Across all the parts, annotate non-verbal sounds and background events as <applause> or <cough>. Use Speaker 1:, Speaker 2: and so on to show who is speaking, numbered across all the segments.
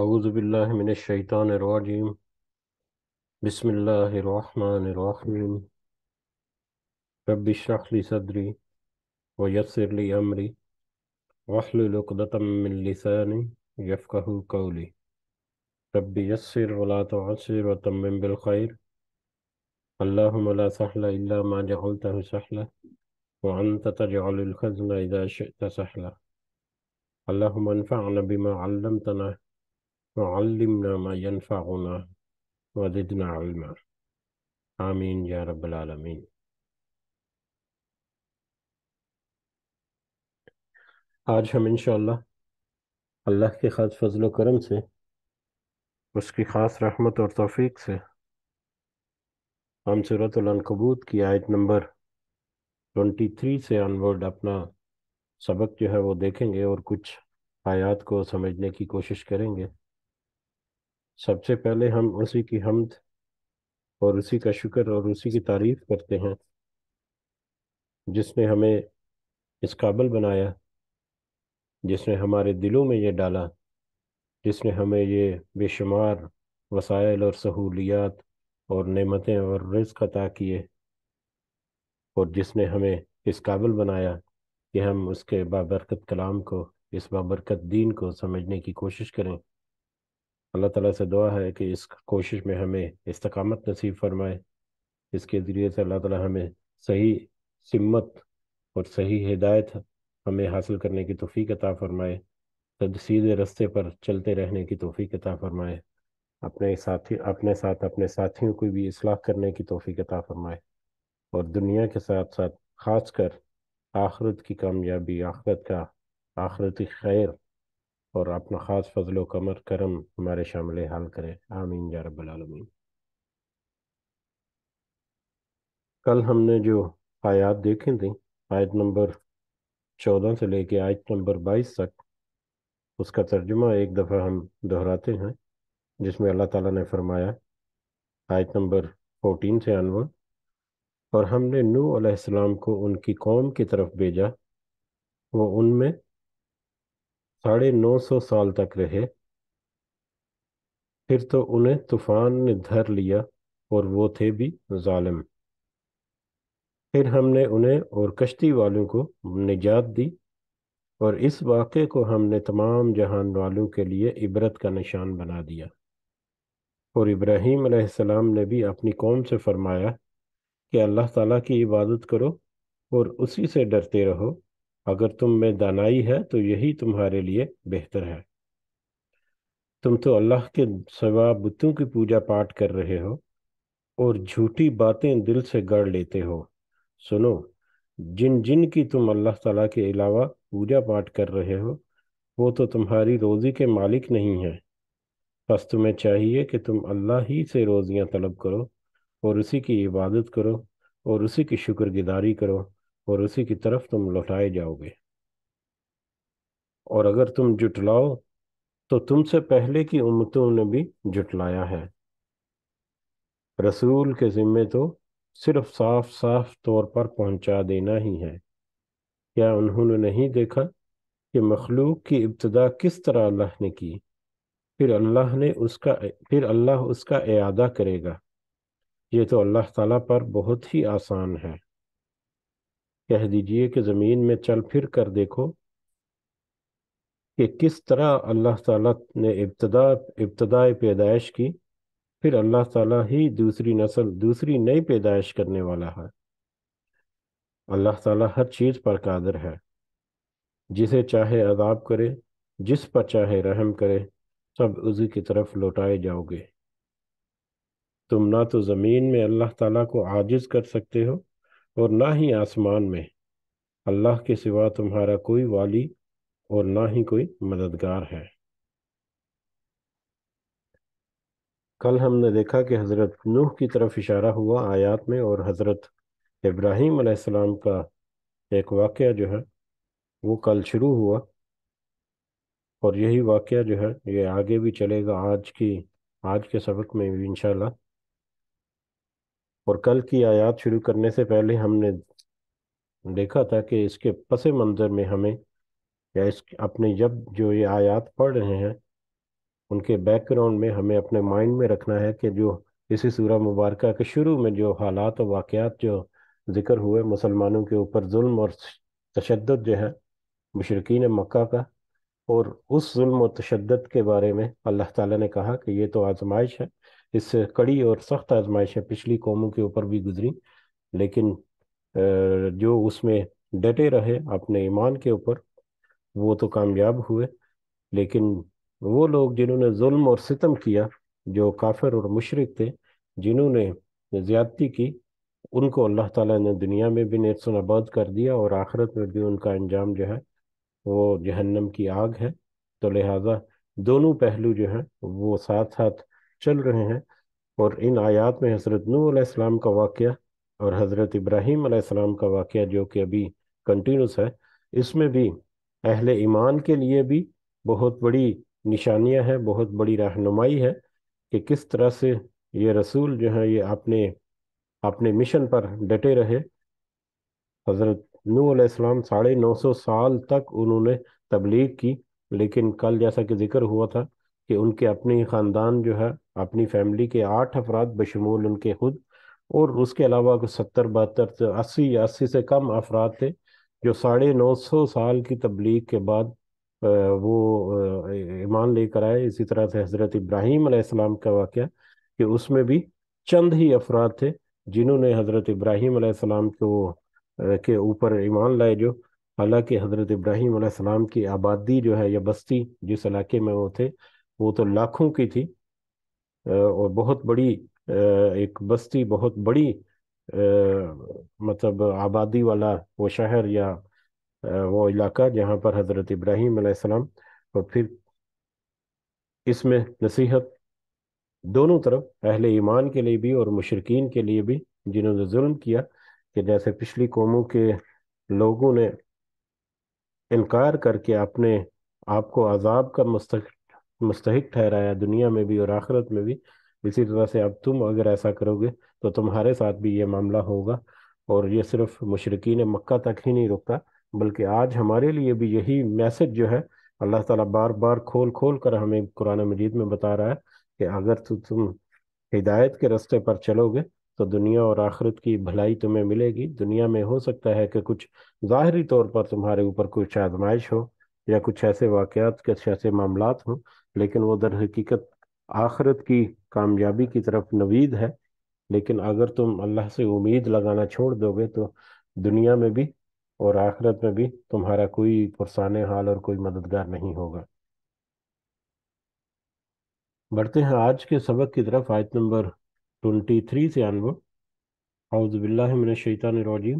Speaker 1: अज़बिल्लिनशैतानरजीम बसमीम रबिशरखली सदरी व यसरली अमरी वहलुलतमिलसानी यफ़क़ कौली रबी यसर वला तसर व तम बिलखैर अल्लाहमला सहला माजल सहला वन तजल खजना इदा शहला اللهم انفعنا بما علمتنا وعلمنا ما ينفعنا وزدنا علما آمين يا رب العالمين आज हम इंशाल्लाह अल्लाह के खास फजल करम से उसकी खास रहमत और तौफीक से हम सूरत कबूत की आयत नंबर 23 से अनवर्ड अपना सबक जो है वो देखेंगे और कुछ आयात को समझने की कोशिश करेंगे सबसे पहले हम उसी की हमद और उसी का शुक्र और उसी की तारीफ करते हैं जिसने हमें इस काबल बनाया जिसने हमारे दिलों में ये डाला जिसने हमें ये बेशुमार वसायल और सहूलियात और नेमतें और रिज़ अता किए और जिसने हमें इस काबिल बनाया कि हम उसके बाबरकत कलाम को इस बाबरकत दीन को समझने की कोशिश करें अल्लाह ताला से दुआ है कि इस कोशिश में हमें इस्तकामत नसीब फरमाए इसके ज़रिए से अल्लाह ताला हमें सही सम्मत और सही हिदायत हमें हासिल करने की तोफ़ी अता फ़रमाए तद सीधे रस्ते पर चलते रहने की तोफ़ी अता फ़रमाए अपने साथी अपने साथ अपने साथियों को भी इसलाह करने की तोफ़ी अता फ़रमाए और दुनिया के साथ साथ खास कर आखरत की कामयाबी आखरत का आखरती खैर और अपना ख़ास फजल कमर करम हमारे शामिल हाल करे आमीन या रबालमीन कल हमने जो आयात देखी थी आयत नंबर चौदह से लेके आयत नंबर बाईस तक उसका तर्जुमा एक दफ़ा हम दोहराते हैं जिसमें अल्लाह ताला ने फरमाया आयत नंबर फोर्टीन से अनवर और हमने नू अलैहिस्सलाम को उनकी कौम की तरफ भेजा वो उनमें साढ़े नौ सौ साल तक रहे फिर तो उन्हें तूफान ने धर लिया और वो थे भी जालिम फिर हमने उन्हें और कश्ती वालों को निजात दी और इस वाक़े को हमने तमाम जहान वालों के लिए इबरत का निशान बना दिया और इब्राहीम अलैहिस्सलाम ने भी अपनी कौम से फरमाया कि अल्लाह ताला की इबादत करो और उसी से डरते रहो अगर तुम में दानाई है तो यही तुम्हारे लिए बेहतर है तुम तो अल्लाह के सवा बुतों की पूजा पाठ कर रहे हो और झूठी बातें दिल से गढ़ लेते हो सुनो जिन जिन की तुम अल्लाह ताला के अलावा पूजा पाठ कर रहे हो वो तो तुम्हारी रोज़ी के मालिक नहीं है बस तुम्हें चाहिए कि तुम अल्लाह ही से रोज़ियाँ तलब करो और उसी की इबादत करो और उसी की शुक्रगुजारी करो और उसी की तरफ तुम लौटाए जाओगे और अगर तुम जुटलाओ तो तुमसे पहले की उम्मतों ने भी जुटलाया है रसूल के ज़िम्मे तो सिर्फ साफ साफ तौर पर पहुंचा देना ही है क्या उन्होंने नहीं देखा कि मखलूक की इब्तदा किस तरह अल्लाह ने की फिर अल्लाह ने उसका फिर अल्लाह उसका अदा करेगा ये तो अल्लाह ताला पर बहुत ही आसान है कह दीजिए कि ज़मीन में चल फिर कर देखो कि किस तरह अल्लाह ताला ने इब्तदा इब्तदाई पैदाइश की फिर अल्लाह ताला ही दूसरी नस्ल दूसरी नई पैदाइश करने वाला है अल्लाह ताला हर चीज़ पर कादर है जिसे चाहे अदाब करे जिस पर चाहे रहम करे सब उसी की तरफ लौटाए जाओगे तुम ना तो ज़मीन में अल्लाह ताला को आजिज कर सकते हो और ना ही आसमान में अल्लाह के सिवा तुम्हारा कोई वाली और ना ही कोई मददगार है कल हमने देखा कि हज़रत नूह की तरफ इशारा हुआ आयात में और हज़रत इब्राहिम अलैहिस्सलाम का एक वाक़ जो है वो कल शुरू हुआ और यही वाक़ जो है ये आगे भी चलेगा आज की आज के सबक में भी इंशाल्लाह और कल की आयात शुरू करने से पहले हमने देखा था कि इसके पस मंज़र में हमें या इस अपने जब जो ये आयात पढ़ रहे हैं उनके बैकग्राउंड में हमें अपने माइंड में रखना है कि जो इसी सूर मुबारक के शुरू में जो हालात और वाक़ात जो जिक्र हुए मुसलमानों के ऊपर जुल्म और तशद जो है मशरकिन मक्का का और उस जुल्म और तशद के बारे में अल्लाह ताला ने कहा कि ये तो आजमाइश है इस कड़ी और सख्त आजमाइशें पिछली कौमों के ऊपर भी गुजरी लेकिन जो उसमें डटे रहे अपने ईमान के ऊपर वो तो कामयाब हुए लेकिन वो लोग जिन्होंने जुल्म और सितम किया जो काफिर और मुशरक थे जिन्होंने ज़्यादती की उनको अल्लाह ताला ने दुनिया में भी नेतसन आबाद कर दिया और आखिरत में भी उनका अंजाम जो है वो जहन्नम की आग है तो लिहाजा दोनों पहलू जो हैं वो साथ साथ चल रहे हैं और इन आयात में हज़रत नूसम का वाक़ और हज़रत इब्राहीम आसमाम का वाक़ जो कि अभी कंटिन्यूस है इसमें भी अहल ईमान के लिए भी बहुत बड़ी निशानियाँ हैं बहुत बड़ी रहनुमाई है कि किस तरह से ये रसूल जो है ये अपने अपने मिशन पर डटे रहे हज़रत नूसम साढ़े नौ सौ साल तक उन्होंने तबलीग की लेकिन कल जैसा कि जिक्र हुआ था कि उनके अपने ख़ानदान जो है अपनी फैमिली के आठ अफराद बशमूल उनके खुद और उसके अलावा कुछ सत्तर बहत्तर तो अस्सी या अस्सी से कम अफराद थे जो साढ़े नौ सौ साल की तबलीग के बाद वो ईमान लेकर आए इसी तरह से हज़रत इब्राहिम आसमाम का वाक़ कि उसमें भी चंद ही अफराद थे जिन्होंने हज़रत इब्राहिम आसमाम को के ऊपर ईमान लाए जो हालांकि हज़रत इब्राहिम की आबादी जो है या बस्ती जिस इलाके में वो थे वो तो लाखों की थी और बहुत बड़ी एक बस्ती बहुत बड़ी मतलब आबादी वाला वो शहर या वो इलाका जहाँ पर हज़रत इब्राहिम सलाम और फिर इसमें नसीहत दोनों तरफ अहले ईमान के लिए भी और मुशरकिन के लिए भी जिन्होंने जुल्म किया कि जैसे पिछली कौमों के लोगों ने इनकार करके अपने आप को आज़ाब का मस्तक मुस्तक ठहराया दुनिया में भी और आखिरत में भी इसी तरह से अब तुम अगर ऐसा करोगे तो तुम्हारे साथ भी ये मामला होगा और ये सिर्फ मशरकिन मक्का तक ही नहीं रुकता बल्कि आज हमारे लिए भी यही मैसेज जो है अल्लाह ताला बार बार खोल खोल कर हमें कुरान मजीद में बता रहा है कि अगर तो तुम हिदायत के रस्ते पर चलोगे तो दुनिया और आखिरत की भलाई तुम्हें मिलेगी दुनिया में हो सकता है कि कुछ ज़ाहरी तौर पर तुम्हारे ऊपर कुछ आजमाइश हो या कुछ ऐसे वाक़ात कुछ ऐसे मामला हों लेकिन वो दर हकीकत आखरत की कामयाबी की तरफ नवीद है लेकिन अगर तुम अल्लाह से उम्मीद लगाना छोड़ दोगे तो दुनिया में भी और आखरत में भी तुम्हारा कोई पुरसान हाल और कोई मददगार नहीं होगा बढ़ते हैं आज के सबक की तरफ आयत नंबर ट्वेंटी थ्री से शैतान रोजी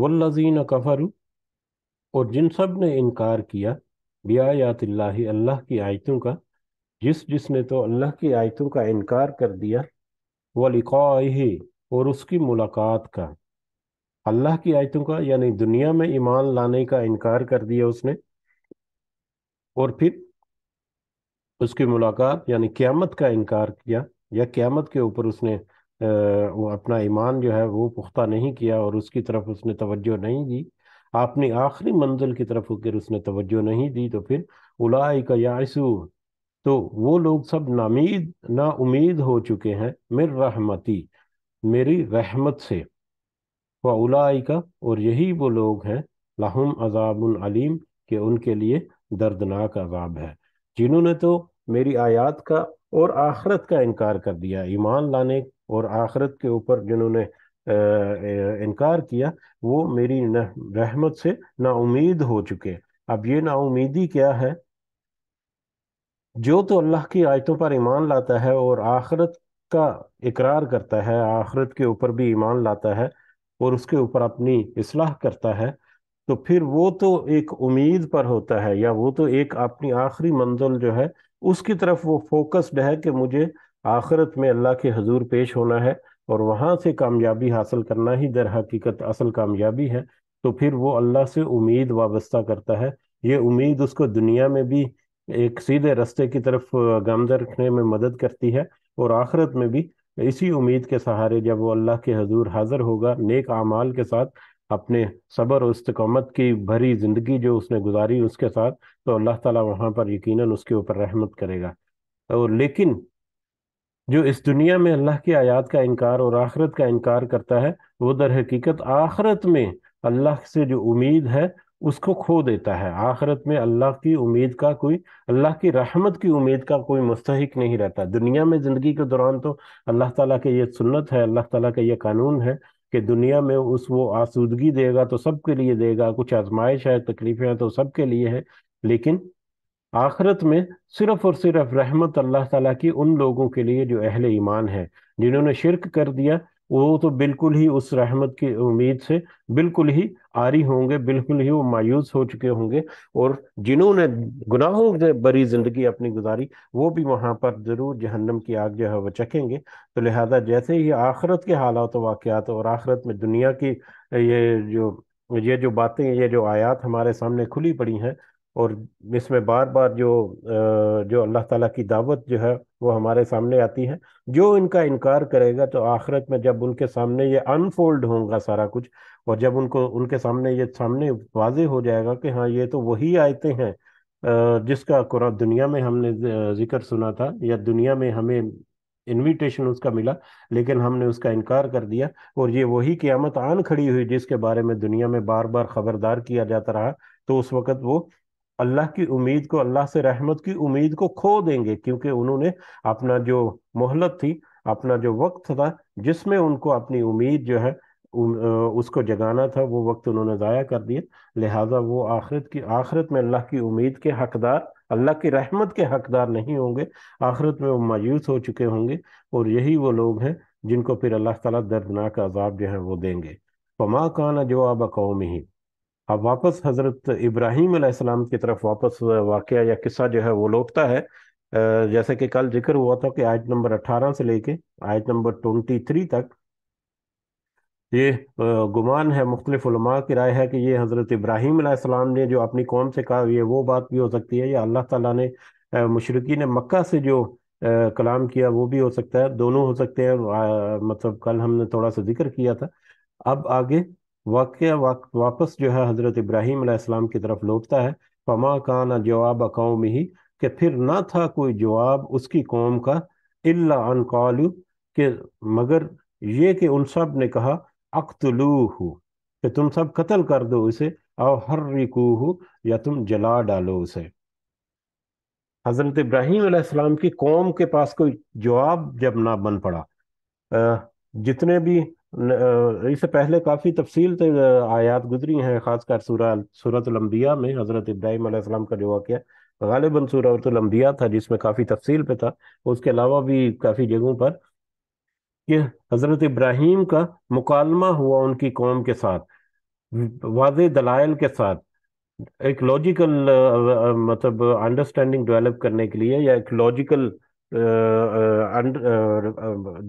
Speaker 1: वल्लजीन कफरू और जिन सब ने इनकार किया बियायात अल्लाह की आयतों का जिस जिसने तो अल्लाह की आयतों का इनकार कर दिया लिखाही और उसकी मुलाकात का अल्लाह की आयतों का यानी दुनिया में ईमान लाने का इनकार कर दिया उसने और फिर उसकी मुलाकात यानी क़्यामत का इनकार किया या क़्यामत के ऊपर उसने आ, वो अपना ईमान जो है वो पुख्ता नहीं किया और उसकी तरफ उसने तवज्जो नहीं दी आपने आखिरी मंजिल की तरफ होकर उसने तवज्जो नहीं दी तो फिर उलाई का यासू तो वो लोग सब नामीद ना उम्मीद हो चुके हैं मिर रहमती मेरी रहमत से व उलाई का और यही वो लोग हैं लाहम अजाबुल अलीम के उनके लिए दर्दनाक अजाब है जिन्होंने तो मेरी आयात का और आखरत का इनकार कर दिया ईमान लाने और आखरत के ऊपर जिन्होंने इनकार किया वो मेरी रहमत से नाउमीद हो चुके अब ये नाउमीदी क्या है जो तो अल्लाह की आयतों पर ईमान लाता है और आखरत का इकरार करता है आखरत के ऊपर भी ईमान लाता है और उसके ऊपर अपनी इसलाह करता है तो फिर वो तो एक उम्मीद पर होता है या वो तो एक अपनी आखिरी मंजिल जो है उसकी तरफ वो फोकस्ड है कि मुझे आखरत में अल्लाह के हजूर पेश होना है और वहाँ से कामयाबी हासिल करना ही दर हकीकत असल कामयाबी है तो फिर वो अल्लाह से उम्मीद वाबस्ता करता है ये उम्मीद उसको दुनिया में भी एक सीधे रस्ते की तरफ गामदा रखने में मदद करती है और आखिरत में भी इसी उम्मीद के सहारे जब वो अल्लाह के हजूर हाजिर होगा नेक आमाल के साथ अपने सबर और इस्तकामत की भरी ज़िंदगी जो उसने गुजारी उसके साथ तो अल्लाह ताला वहाँ पर यकीनन उसके ऊपर रहमत करेगा और लेकिन जो इस दुनिया में अल्लाह की आयात का इनकार और आखरत का इनकार करता है वो दर हकीकत आखरत में अल्लाह से जो उम्मीद है उसको खो देता है आखरत में अल्लाह की उम्मीद का कोई अल्लाह की रहमत की उम्मीद का कोई मुस्तक नहीं रहता दुनिया में ज़िंदगी के दौरान तो अल्लाह ताला के ये सुन्नत है अल्लाह ताला का ये कानून है कि दुनिया में उस वो आसूदगी देगा तो सबके लिए देगा कुछ आजमाइश है तकलीफ़ें हैं तो सबके लिए है लेकिन आखरत में सिर्फ और सिर्फ रहमत अल्लाह ताला की उन लोगों के लिए जो अहल ईमान है जिन्होंने शिरक कर दिया वो तो बिल्कुल ही उस रहमत की उम्मीद से बिल्कुल ही आरी होंगे बिल्कुल ही वो मायूस हो चुके होंगे और जिन्होंने गुनाहों से बड़ी ज़िंदगी अपनी गुजारी वो भी वहाँ पर ज़रूर जहन्नम की आग जो है वो चखेंगे तो लिहाजा जैसे ही आखरत के हालात वाक़ात और आखरत में दुनिया की ये जो ये जो बातें ये जो आयात हमारे सामने खुली पड़ी हैं और इसमें बार बार जो जो अल्लाह ताला की दावत जो है वो हमारे सामने आती है जो इनका इनकार करेगा तो आखिरत में जब उनके सामने ये अनफोल्ड होगा सारा कुछ और जब उनको उनके सामने ये सामने वाजे हो जाएगा कि हाँ ये तो वही आयते हैं जिसका कुरान दुनिया में हमने जिक्र सुना था या दुनिया में हमें इनविटेशन उसका मिला लेकिन हमने उसका इनकार कर दिया और ये वही क़ियामत आन खड़ी हुई जिसके बारे में दुनिया में बार बार खबरदार किया जाता रहा तो उस वक़्त वो अल्लाह की उम्मीद को अल्लाह से रहमत की उम्मीद को खो देंगे क्योंकि उन्होंने अपना जो मोहलत थी अपना जो वक्त था जिसमें उनको अपनी उम्मीद जो है उसको जगाना था वो वक्त उन्होंने ज़ाया कर दिया लिहाजा वो आखिरत की आखिरत में अल्लाह की उम्मीद के हकदार अल्लाह की रहमत के हकदार नहीं होंगे आखिरत में वो मायूस हो चुके होंगे और यही वो लोग हैं जिनको फिर अल्लाह ताला दर्दनाक अजाब जो है वो देंगे पमा काना जवाब कौम ही अब वापस हज़रत इब्राहिम की तरफ वापस वाक़ या किस्सा जो है वो लौटता है जैसे कि कल जिक्र हुआ था कि आयत नंबर अट्ठारह से लेके आयत नंबर ट्वेंटी थ्री तक ये गुमान है मुख्तलिफ़ा की राय है कि ये हज़रत इब्राहिम ने जो अपनी कौम से कहा ये वो बात भी हो सकती है या अल्लाह ताला ने ने मक्का से जो कलाम किया वो भी हो सकता है दोनों हो सकते हैं मतलब कल हमने थोड़ा सा जिक्र किया था अब आगे वाक़ वापस जो है हज़रत इब्राहिम आसमाम की तरफ लौटता है फमा का ना जवाब अकाउ में ही कि फिर ना था कोई जवाब उसकी कौम का इल्ला अन कौलू के मगर ये कि उन सब ने कहा अख्तलूहू कि तुम सब कत्ल कर दो उसे और हर्रिकूहू या तुम जला डालो उसे हज़रत इब्राहीम की कौम के पास कोई जवाब जब ना बन पड़ा जितने भी इससे पहले काफ़ी तफसील से आयात गुजरी हैं ख़ासकर सूरत सूरतलम्बिया में हज़रत इब्राहिम आसमाम का जो वाक़ गालिबन सूरतलम्बिया था जिसमें काफ़ी तफसील पे था उसके अलावा भी काफ़ी जगहों पर कि हज़रत इब्राहिम का मुकालमा हुआ उनकी कौम के साथ वाज दलाइल के साथ एक लॉजिकल मतलब अंडरस्टैंडिंग डेवलप करने के लिए या एक लॉजिकल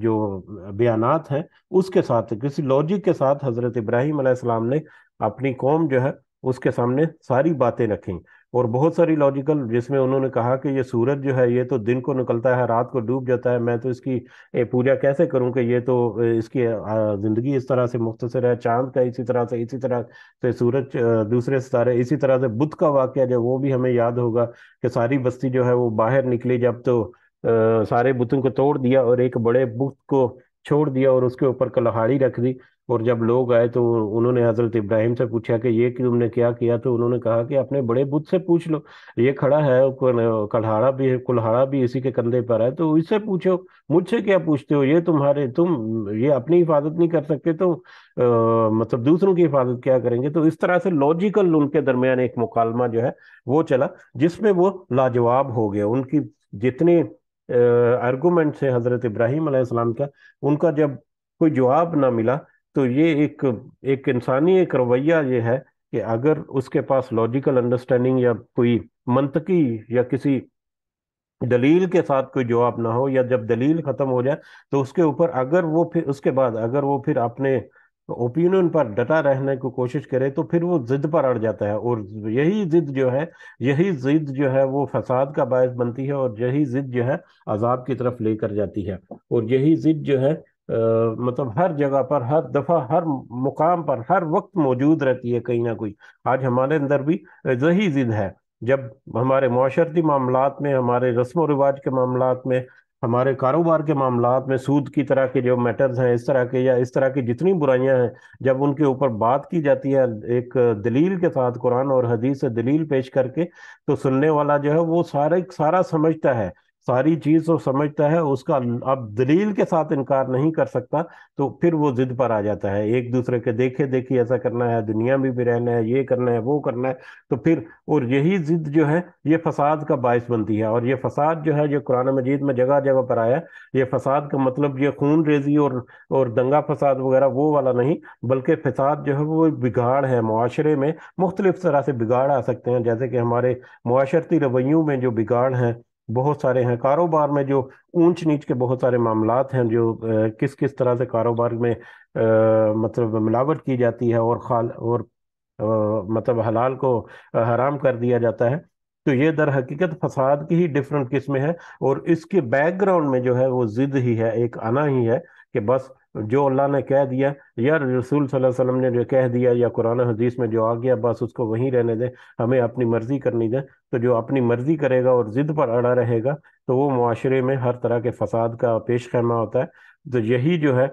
Speaker 1: जो बयान हैं उसके साथ किसी लॉजिक के साथ हज़रत इब्राहिम अलैहिस्सलाम ने अपनी कौम जो है उसके सामने सारी बातें रखी और बहुत सारी लॉजिकल जिसमें उन्होंने कहा कि ये सूरज जो है ये तो दिन को निकलता है रात को डूब जाता है मैं तो इसकी पूजा कैसे करूं कि ये तो इसकी ज़िंदगी इस तरह से मुख्तर है चांद का इसी तरह से इसी तरह से सूरज दूसरे सितारे इसी तरह से बुध का वाक्य जो वो भी हमें याद होगा कि सारी बस्ती जो है वो बाहर निकली जब तो सारे बुतों को तोड़ दिया और एक बड़े बुत को छोड़ दिया और उसके ऊपर कलहाड़ी रख दी और जब लोग आए तो उन्होंने हजरत इब्राहिम से पूछा कि ये कि तुमने क्या किया तो उन्होंने कहा कि अपने बड़े बुत से पूछ लो ये खड़ा है कल्हाड़ा भी है कुल्हाड़ा भी इसी के कंधे पर है तो इससे पूछो मुझसे क्या पूछते हो ये तुम्हारे तुम ये अपनी हिफाजत नहीं कर सकते तो आ, मतलब दूसरों की हिफाजत क्या करेंगे तो इस तरह से लॉजिकल उनके दरमियान एक मुकालमा जो है वो चला जिसमें वो लाजवाब हो गया उनकी जितनी आर्गूमेंट है हज़रत इब्राहिम आसमाम का उनका जब कोई जवाब ना मिला तो ये एक एक इंसानी एक रवैया ये है कि अगर उसके पास लॉजिकल अंडरस्टैंडिंग या कोई मंतकी या किसी दलील के साथ कोई जवाब ना हो या जब दलील ख़त्म हो जाए तो उसके ऊपर अगर वो फिर उसके बाद अगर वो फिर अपने ओपिनियन तो पर डटा रहने को कोशिश करे तो फिर वो जिद पर अड़ जाता है और यही जिद जो है यही जिद जो है वो फसाद का बायस बनती है और यही जिद जो है अजाब की तरफ लेकर जाती है और यही जिद जो है आ, मतलब हर जगह पर हर दफा हर मुकाम पर हर वक्त मौजूद रहती है कहीं ना कहीं आज हमारे अंदर भी यही जिद है जब हमारे माशरती मामला में हमारे रस्म व रिवाज के मामला में हमारे कारोबार के मामला में सूद की तरह के जो मैटर्स हैं इस तरह के या इस तरह की जितनी बुराइयां हैं जब उनके ऊपर बात की जाती है एक दलील के साथ कुरान और हदीस से दलील पेश करके तो सुनने वाला जो है वो सारे सारा समझता है सारी चीज वो समझता है उसका अब दलील के साथ इनकार नहीं कर सकता तो फिर वो जिद पर आ जाता है एक दूसरे के देखे देखी ऐसा करना है दुनिया में भी रहना है ये करना है वो करना है तो फिर और यही जिद जो है ये फसाद का बायस बनती है और ये फसाद जो है जो कुरान मजीद में जगह जगह पर आया ये फसाद का मतलब ये खून रेजी और और दंगा फसाद वगैरह वो वाला नहीं बल्कि फसाद जो है वो बिगाड़ है माशरे में मुख्तलिफ तरह से बिगाड़ आ सकते हैं जैसे कि हमारे माशरती रवैयों में जो बिगाड़ हैं बहुत सारे हैं कारोबार में जो ऊंच नीच के बहुत सारे मामला हैं जो किस किस तरह से कारोबार में आ, मतलब मिलावट की जाती है और खाल और आ, मतलब हलाल को हराम कर दिया जाता है तो ये दर हकीकत फसाद की ही डिफरेंट किस्में है और इसके बैकग्राउंड में जो है वो जिद ही है एक आना ही है कि बस जो अल्लाह ने कह दिया या रसूल सल्लल्लाहु अलैहि वसल्लम ने जो कह दिया या कुरान हदीस में जो आ गया बस उसको वहीं रहने दें हमें अपनी मर्ज़ी करनी दें तो जो अपनी मर्ज़ी करेगा और ज़िद पर अड़ा रहेगा तो वो माशरे में हर तरह के फसाद का पेश खैमा होता है तो यही जो है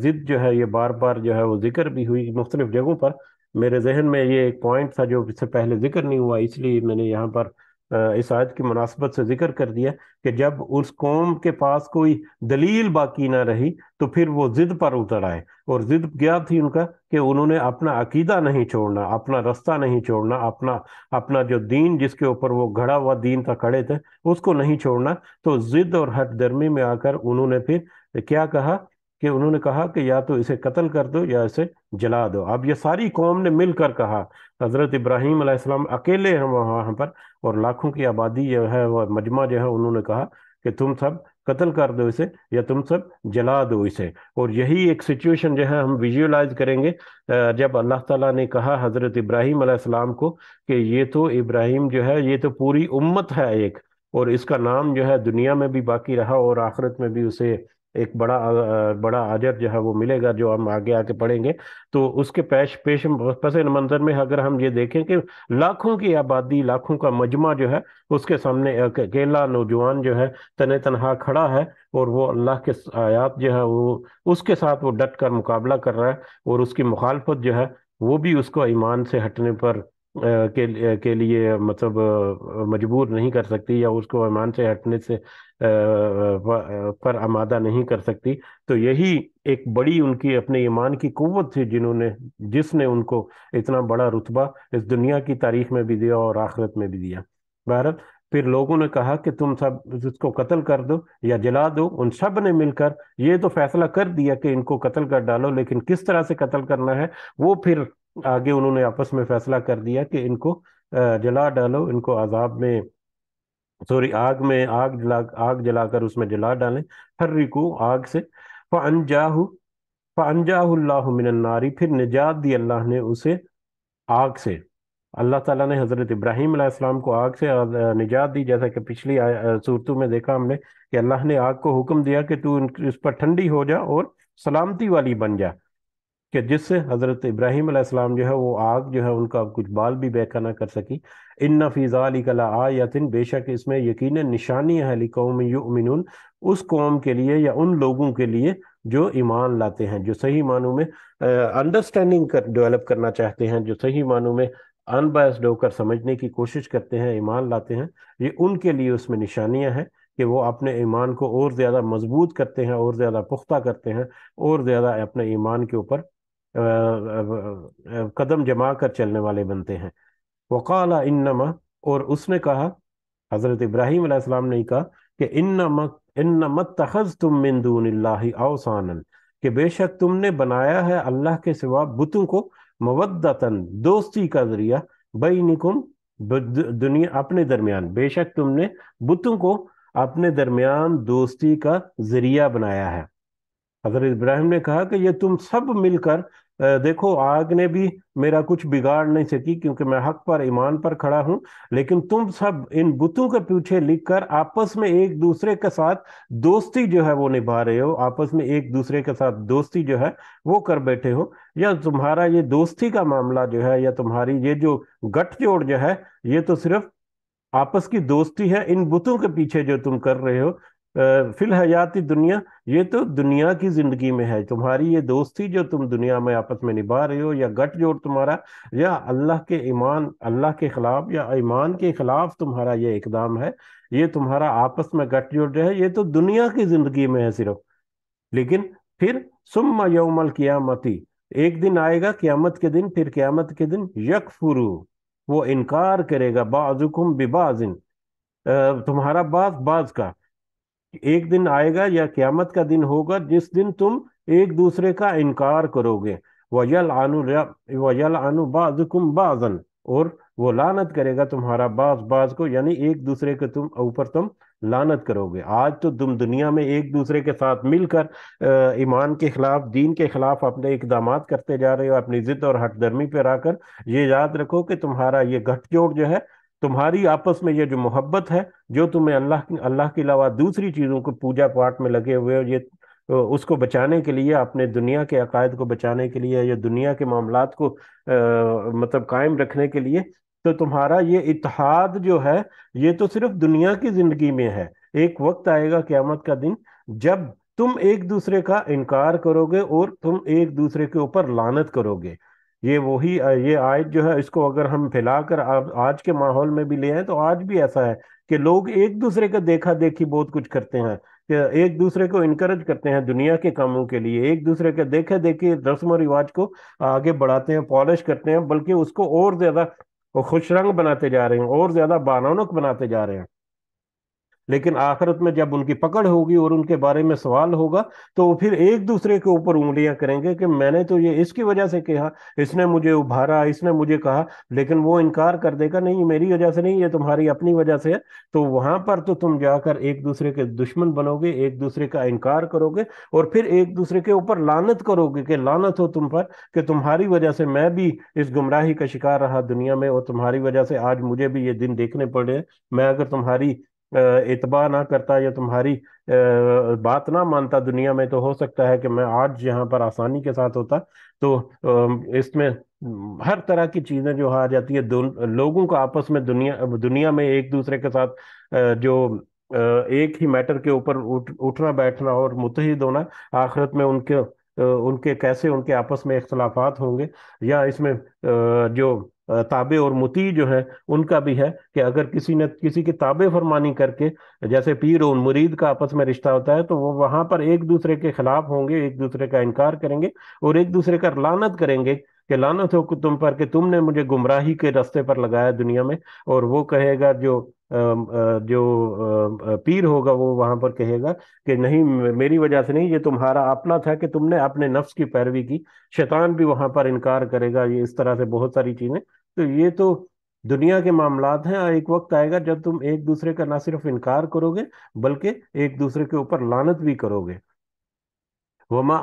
Speaker 1: ज़िद जो है ये बार बार जो है वो जिक्र भी हुई मुख्तलिफ़ जगहों पर मेरे जहन में ये एक पॉइंट था जो इससे पहले जिक्र नहीं हुआ इसलिए मैंने यहाँ पर इस आयत की मुनासबत से जिक्र कर दिया कि जब उस कौम के पास कोई दलील बाकी ना रही तो फिर वो जिद पर उतर आए और जिद क्या थी उनका कि उन्होंने अपना अकीदा नहीं छोड़ना अपना रास्ता नहीं छोड़ना अपना अपना जो दीन जिसके ऊपर वो घड़ा हुआ दीन था खड़े थे उसको नहीं छोड़ना तो जिद और हट दर्मी में आकर उन्होंने फिर क्या कहा कि उन्होंने कहा कि या तो इसे कत्ल कर दो या इसे जला दो अब ये सारी कौम ने मिलकर कहा हज़रत इब्राहिम अलैहिस्सलाम अकेले हैं वहाँ पर और लाखों की आबादी जो है वह मजमा जो है उन्होंने कहा कि तुम सब कत्ल कर दो इसे या तुम सब जला दो इसे और यही एक सिचुएशन जो है हम विजुअलाइज करेंगे जब अल्लाह ताला ने कहा हज़रत इब्राहिम अलैहिस्सलाम को कि ये तो इब्राहिम जो है ये तो पूरी उम्मत है एक और इसका नाम जो है दुनिया में भी बाकी रहा और आखिरत में भी उसे एक बड़ा बड़ा आजर जो है वो मिलेगा जो हम आगे आके पढ़ेंगे तो उसके पेश पेश पस मंजर में अगर हम ये देखें कि लाखों की आबादी लाखों का मजमा जो है उसके सामने अकेला नौजवान जो है तने तनहा खड़ा है और वो अल्लाह के आयात जो है वो उसके साथ वो डट कर मुकाबला कर रहा है और उसकी मुखालफत जो है वो भी उसको ईमान से हटने पर के के लिए मतलब मजबूर नहीं कर सकती या उसको ईमान से हटने से पर आमादा नहीं कर सकती तो यही एक बड़ी उनकी अपने ईमान की कुवत थी जिन्होंने जिसने उनको इतना बड़ा रुतबा इस दुनिया की तारीख में भी दिया और आखिरत में भी दिया भारत फिर लोगों ने कहा कि तुम सब इसको कत्ल कर दो या जला दो उन सब ने मिलकर ये तो फैसला कर दिया कि इनको कत्ल कर डालो लेकिन किस तरह से कत्ल करना है वो फिर आगे उन्होंने आपस में फैसला कर दिया कि इनको जला डालो इनको आजाब में सॉरी आग में आग जला आग जलाकर उसमें जला डालें हर्रिकू आग से फ़ानजाहू फ़ानजाहल्लाह फिर निजात दी अल्लाह ने उसे आग से अल्लाह ताला ने हज़रत इब्राहिम अलैहिस्सलाम को आग से निजात दी जैसा कि पिछली सूरतों में देखा हमने कि अल्लाह ने आग को हुक्म दिया कि तू उस पर ठंडी हो जा और सलामती वाली बन जा कि जिससे हज़रत इब्राहिम आसमाम जो है वो आग जो है उनका कुछ बाल भी बेका ना कर सकी इन नफीज़ा कला आयातिन बेशक इसमें यकीन हैं अली कौम युमिन उस कौम के लिए या उन लोगों के लिए जो ईमान लाते हैं जो सही मानों में अंडरस्टैंडिंग कर डेवलप करना चाहते हैं जो सही मानों में अनबायस्ड होकर समझने की कोशिश करते हैं ईमान लाते हैं ये उनके लिए उसमें निशानियाँ हैं कि वो अपने ईमान को और ज़्यादा मजबूत करते हैं और ज़्यादा पुख्ता करते हैं और ज़्यादा अपने ईमान के ऊपर कदम जमा कर चलने वाले बनते हैं वक़ाल इन्नम और उसने कहा हज़रत इब्राहिम आसमाम ने कहा कि इन्नमा इन्नमा तखज़ तुम मिंदून अवसान कि बेशक तुमने बनाया है अल्लाह के सिवा बुतों को मवदतन दोस्ती का ज़रिया बनिकुम दुनिया अपने दरमियान बेशक तुमने बुतों को अपने दरमियान दोस्ती का ज़रिया बनाया है हजरत इब्राहिम ने कहा कि ये तुम सब मिलकर देखो आग ने भी मेरा कुछ बिगाड़ नहीं सकी क्योंकि मैं हक पर ईमान पर खड़ा हूं लेकिन तुम सब इन बुतों के पीछे लिख कर आपस में एक दूसरे के साथ दोस्ती जो है वो निभा रहे हो आपस में एक दूसरे के साथ दोस्ती जो है वो कर बैठे हो या तुम्हारा ये दोस्ती का मामला जो है या तुम्हारी ये जो गठजोड़ जो है ये तो सिर्फ आपस की दोस्ती है इन बुतों के पीछे जो तुम कर रहे हो फिल हयाती दुनिया ये तो दुनिया की जिंदगी में है तुम्हारी ये दोस्ती जो तुम दुनिया में आपस में निभा रहे हो या गट जोड़ तुम्हारा या अल्लाह के ईमान अल्लाह के खिलाफ या ईमान के खिलाफ तुम्हारा ये इकदाम है ये तुम्हारा आपस में गठ है ये तो दुनिया की जिंदगी में है सिर्फ लेकिन फिर सुम यौमल कियामती एक दिन आएगा क्यामत के दिन फिर क्यामत के दिन फुरू वो इनकार करेगा बाजुकुम बिबाजिन तुम्हारा बाज बाज का एक दिन आएगा या क्यामत का दिन होगा जिस दिन तुम एक दूसरे का इनकार करोगे वयल आनु वयल आनु बाजुकुम बाजन और वो लानत करेगा तुम्हारा बाज बाज को यानी एक दूसरे के तुम ऊपर तुम लानत करोगे आज तो तुम दुनिया में एक दूसरे के साथ मिलकर ईमान के खिलाफ दीन के खिलाफ अपने इकदाम करते जा रहे हो अपनी जिद और हटदर्मी पर आकर ये याद रखो कि तुम्हारा ये गठजोड़ जो है तुम्हारी आपस में ये जो मोहब्बत है जो तुम्हें अल्लाह अल्लाह के अलावा दूसरी चीज़ों को पूजा पाठ में लगे हुए ये उसको बचाने के लिए अपने दुनिया के अकायद को बचाने के लिए या दुनिया के मामला को आ, मतलब कायम रखने के लिए तो तुम्हारा ये इतिहाद जो है ये तो सिर्फ दुनिया की जिंदगी में है एक वक्त आएगा क्यामत का दिन जब तुम एक दूसरे का इनकार करोगे और तुम एक दूसरे के ऊपर लानत करोगे ये वही ये आयत जो है इसको अगर हम फैलाकर आज के माहौल में भी ले आए तो आज भी ऐसा है कि लोग एक दूसरे का देखा देखी बहुत कुछ करते हैं कि एक दूसरे को इनकरेज करते हैं दुनिया के कामों के लिए एक दूसरे के देखे देखे रस्म रिवाज को आगे बढ़ाते हैं पॉलिश करते हैं बल्कि उसको और ज्यादा खुश रंग बनाते जा रहे हैं और ज्यादा बानौनक बनाते जा रहे हैं लेकिन आखिरत में जब उनकी पकड़ होगी और उनके बारे में सवाल होगा तो फिर एक दूसरे के ऊपर उंगलियां करेंगे कि मैंने तो ये इसकी वजह से कहा इसने मुझे उभारा इसने मुझे कहा लेकिन वो इनकार कर देगा नहीं मेरी वजह से नहीं ये तुम्हारी अपनी वजह से है तो वहां पर तो तुम जाकर एक दूसरे के दुश्मन बनोगे एक दूसरे का इनकार करोगे और फिर एक दूसरे के ऊपर लानत करोगे कि लानत हो तुम पर कि तुम्हारी वजह से मैं भी इस गुमराही का शिकार रहा दुनिया में और तुम्हारी वजह से आज मुझे भी ये दिन देखने पड़े मैं अगर तुम्हारी इतबा ना करता या तुम्हारी बात ना मानता दुनिया में तो हो सकता है कि मैं आज यहाँ पर आसानी के साथ होता तो इसमें हर तरह की चीजें जो आ जाती है लोगों को आपस में दुनिया दुनिया में एक दूसरे के साथ जो एक ही मैटर के ऊपर उठ, उठना बैठना और मुतहद होना आखिरत में उनके उनके कैसे उनके आपस में इख्तलाफात होंगे या इसमें जो ताबे और मुती जो है उनका भी है कि अगर किसी ने किसी की ताबे फरमानी करके जैसे पीर और मुरीद का आपस में रिश्ता होता है तो वो वहां पर एक दूसरे के खिलाफ होंगे एक दूसरे का इनकार करेंगे और एक दूसरे का लानत करेंगे कि लानत हो तुम पर कि तुमने मुझे गुमराही के रास्ते पर लगाया दुनिया में और वो कहेगा जो जो पीर होगा वो वहां पर कहेगा कि नहीं मेरी वजह से नहीं ये तुम्हारा अपना था कि तुमने अपने नफ्स की पैरवी की शैतान भी वहां पर इनकार करेगा ये इस तरह से बहुत सारी चीजें तो ये तो दुनिया के मामला हैं और एक वक्त आएगा जब तुम एक दूसरे का ना सिर्फ इनकार करोगे बल्कि एक दूसरे के ऊपर लानत भी करोगे वमा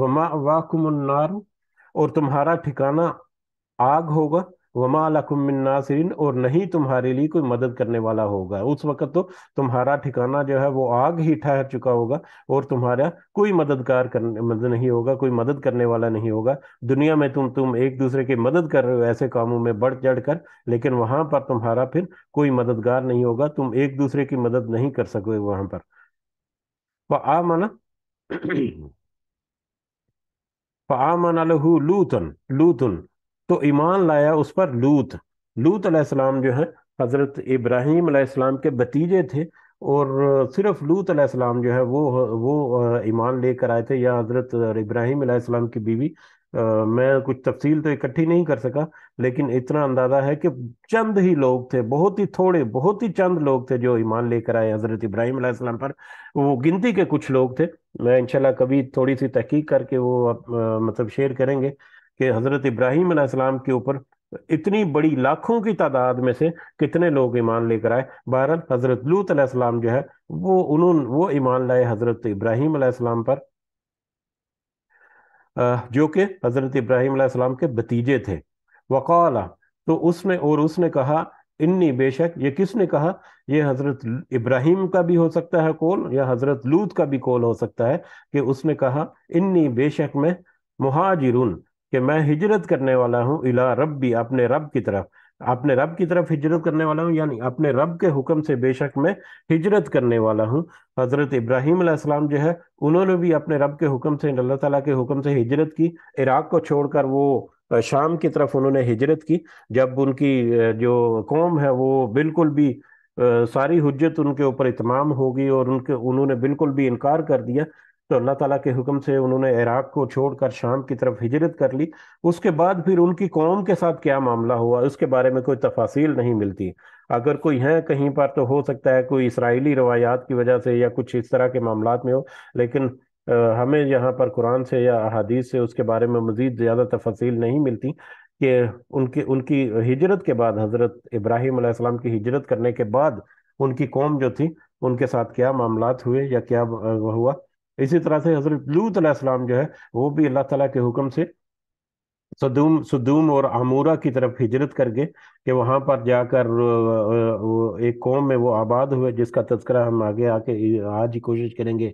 Speaker 1: वमा वाकुमार और तुम्हारा ठिकाना आग होगा वमा लकुम नासरीन और नहीं तुम्हारे लिए कोई मदद करने वाला होगा उस वक्त तो तुम्हारा ठिकाना जो है वो आग ही ठहर चुका होगा और तुम्हारा कोई मददगार करने मदद नहीं होगा कोई मदद करने वाला नहीं होगा दुनिया में तुम तुम एक दूसरे की मदद कर रहे हो ऐसे कामों में बढ़ चढ़ कर लेकिन वहां पर तुम्हारा फिर कोई मददगार नहीं होगा तुम एक दूसरे की मदद नहीं कर सकोगे वहां पर आ आ माना लहू लूतन लूतन तो ईमान लाया उस पर लूत लूत अलैहिस्सलाम जो है हज़रत इब्राहिम अलैहिस्सलाम के भतीजे थे और सिर्फ लूत अलैहिस्सलाम जो है वो वो ईमान लेकर आए थे या हज़रत इब्राहिम अलैहिस्सलाम की बीवी आ, मैं कुछ तफसील तो इकट्ठी नहीं कर सका लेकिन इतना अंदाज़ा है कि चंद ही लोग थे बहुत ही थोड़े बहुत ही चंद लोग थे जो ईमान लेकर आए हज़रत इब्राहिम अलैहिस्सलाम पर वो गिनती के कुछ लोग थे मैं इंशाल्लाह कभी थोड़ी सी तहकीक करके वो आ, मतलब शेयर करेंगे कि हज़रत इब्राहिम आसमाम के ऊपर इतनी बड़ी लाखों की तादाद में से कितने लोग ईमान लेकर आए बहरहाल हज़रत लूत अलैहिस्सलाम जो है वो उन्होंने वो ईमान लाए हज़रत इब्राहिम अलैहिस्सलाम पर जो कि हज़रत इब्राहिम अलैहिस्सलाम के भतीजे थे वकाला तो उसने और उसने कहा इन्नी बेशक ये किसने कहा ये हज़रत इब्राहिम का भी हो सकता है कौल या हज़रत लूत का भी कौल हो सकता है कि उसने कहा इन्नी बेशक में महाजिरुन कि मैं हिजरत करने वाला हूँ इला रब भी अपने रब की तरफ अपने रब की तरफ हिजरत करने वाला हूँ यानी अपने रब के हुक्म से बेशक मैं हिजरत करने वाला हूँ हज़रत इब्राहिम अलैहिस्सलाम जो है उन्होंने भी अपने रब के हुक्म से अल्लाह ताला के हुक्म से हिजरत की इराक को छोड़कर वो शाम की तरफ उन्होंने हिजरत की जब उनकी जो कौम है वो बिल्कुल भी सारी हजत उनके ऊपर इतमाम होगी और उनके उन्होंने बिल्कुल भी इनकार कर दिया तो अल्लाह ताला के हुक्म से उन्होंने इराक को छोड़कर शाम की तरफ हिजरत कर ली उसके बाद फिर उनकी कौम के साथ क्या मामला हुआ उसके बारे में कोई तफासिल नहीं मिलती अगर कोई है कहीं पर तो हो सकता है कोई इसराइली रवायात की वजह से या कुछ इस तरह के मामला में हो लेकिन आ, हमें यहाँ पर कुरान से या अहादीस से उसके बारे में मज़ीद ज़्यादा तफसील नहीं मिलती कि उनके उनकी हिजरत के बाद हज़रत इब्राहिम आसमाम की हिजरत करने के बाद उनकी कौम जो थी उनके साथ क्या मामला हुए या क्या हुआ इसी तरह से हज़रत लूत अलैहिस्सलाम जो है वो भी अल्लाह ताला के हुक्म से सदूम सदूम और आमूरा की तरफ हिजरत करके कि वहाँ पर जाकर एक कौम में वो आबाद हुए जिसका तस्करा हम आगे आके आज ही कोशिश करेंगे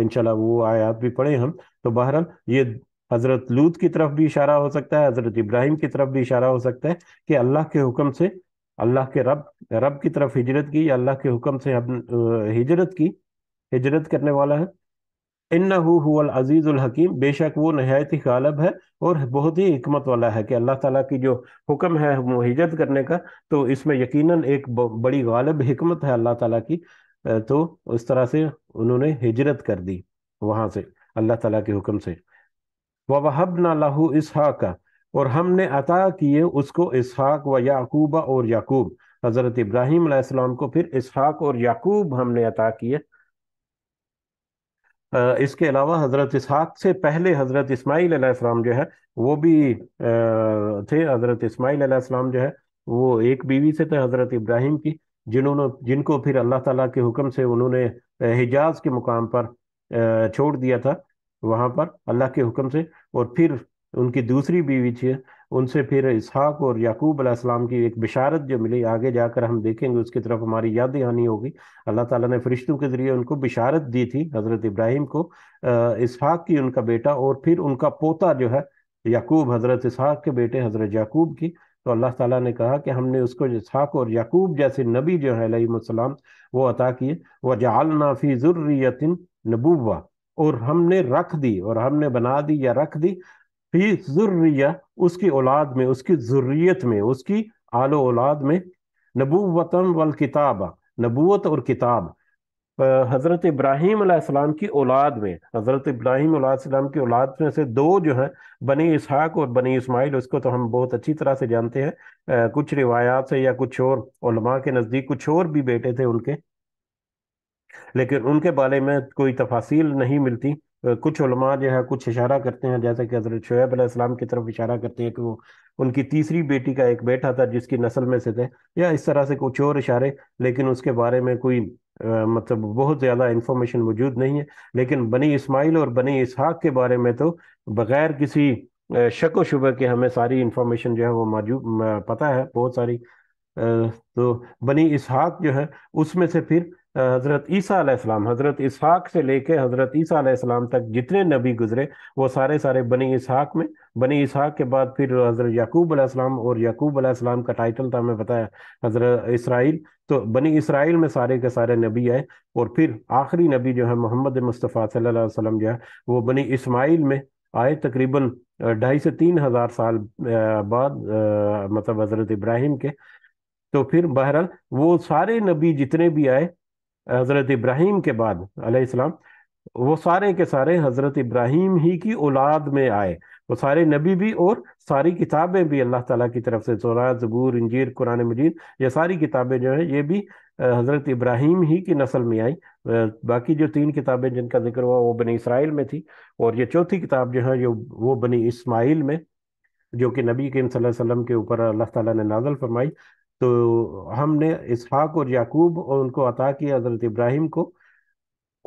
Speaker 1: इनशाला वो आयात भी पढ़े हम तो बहरहाल ये हज़रत लूत की तरफ भी इशारा हो सकता है हज़रत इब्राहिम की तरफ भी इशारा हो सकता है कि अल्लाह के हुक्म से अल्लाह के रब रब की तरफ हिजरत की अल्लाह के हुक्म से हम हिजरत की हिजरत करने वाला है इन्ना अजीज़ुल हकीम बेशक वो नहायत ही गालब है और बहुत ही हमत वाला है कि अल्लाह ताला की जो हुक्म है वो हिजत करने का तो इसमें यकीनन एक बड़ी गालब हमत है अल्लाह ताला की तो उस तरह से उन्होंने हिजरत कर दी वहाँ से अल्लाह ताला के हुक्म से वहब ना लाहू इसहाका और हमने अता किए उसको इसहाक व याकूबा और याकूब हज़रत इब्राहिम को फिर इसहाक और याकूब हमने अता किए इसके अलावा हज़रत इसहाक से पहले हज़रत इस्माईल अलैहिस्सलाम जो है वो भी थे हज़रत इस्माईल अलैहिस्सलाम जो है वो एक बीवी से थे हज़रत इब्राहिम की जिन्होंने जिनको फिर अल्लाह ताला के हुक्म से उन्होंने हिजाज के मुकाम पर छोड़ दिया था वहाँ पर अल्लाह के हुक्म से और फिर उनकी दूसरी बीवी थी उनसे फिर इसहाक और याकूब अलैहिस्सलाम की एक बिशारत जो मिली आगे जाकर हम देखेंगे उसकी तरफ हमारी याद आनी होगी अल्लाह ताला ने फरिश्तों के ज़रिए उनको बिशारत दी थी हज़रत इब्राहिम को इसहाक की उनका बेटा और फिर उनका पोता जो है याकूब हज़रत इसहाक के बेटे हज़रत याकूब की तो अल्लाह ताला ने कहा कि हमने उसको इसहाक और याकूब जैसे नबी जो है सलाम वो अता किए व जाल नाफी ज़ुर्रियतिन नबूबा और हमने रख दी और हमने बना दी या रख दी फी जुर्रिया उसकी औलाद में उसकी जुर्रियत में उसकी आलो औलाद में नबूवतन वल किताब नबूत और किताब हज़रत इब्राहीम आसमाम की औलाद में हज़रत इब्राहीम आसमाम की औलाद में से दो जो हैं बनी इसहाक और बनी इस्माइल उसको तो हम बहुत अच्छी तरह से जानते हैं कुछ रिवायात से या कुछ और उलमा के नज़दीक कुछ और भी बेटे थे उनके लेकिन उनके बारे में कोई तफासिल नहीं मिलती कुछ उलमा जो है कुछ इशारा करते हैं जैसे कि हज़रत शुएब अलैहिस्सलाम की तरफ इशारा करते हैं कि वो उनकी तीसरी बेटी का एक बेटा था जिसकी नस्ल में से थे या इस तरह से कुछ और इशारे लेकिन उसके बारे में कोई आ, मतलब बहुत ज़्यादा इंफॉर्मेशन मौजूद नहीं है लेकिन बनी इस्माइल और बनी इसहाक के बारे में तो बग़ैर किसी शक व शुबे के हमें सारी इंफॉर्मेशन जो है वो मौजूद पता है बहुत सारी तो बनी इसहाक जो है उसमें से फिर हज़रत ईसा हज़रत इसहाक से लेके हज़रत ईसा अलैहिस्सलाम तक जितने नबी गुजरे वो सारे सारे बनी इसहाक में बनी इसहाक के बाद फिर हज़रत याकूब अलैहिस्सलाम और याकूब अलैहिस्सलाम का टाइटल था मैं बताया हज़रत इसराइल तो बनी इसराइल में सारे के सारे नबी आए और फिर आखिरी नबी जो है मोहम्मद मुस्तफ़ा सल्ला वसलम जो है वो बनी इसमाइल में आए तकरीबन ढाई से तीन हज़ार साल बाद मतलब हज़रत इब्राहिम के तो फिर बहरहाल वो सारे नबी जितने भी आए हज़रत इब्राहिम के बाद अलैहिस्सलाम वो सारे के सारे हज़रत इब्राहिम ही की औलाद में आए वो सारे नबी भी और सारी किताबें भी अल्लाह ताला की तरफ से जोरा जबूर इंजीर कुरान मजीद ये सारी किताबें जो है ये भी हज़रत इब्राहिम ही की नस्ल में आई बाकी जो तीन किताबें जिनका जिक्र हुआ वो बनी इसराइल में थी और ये चौथी किताब जो है जो वो बनी इसमाइल में जो कि नबी करीम वसल्लम के ऊपर अल्लाह ताला ने नाजल फरमाई तो हमने इसहाक और याकूब और उनको अता किया हज़रत इब्राहिम को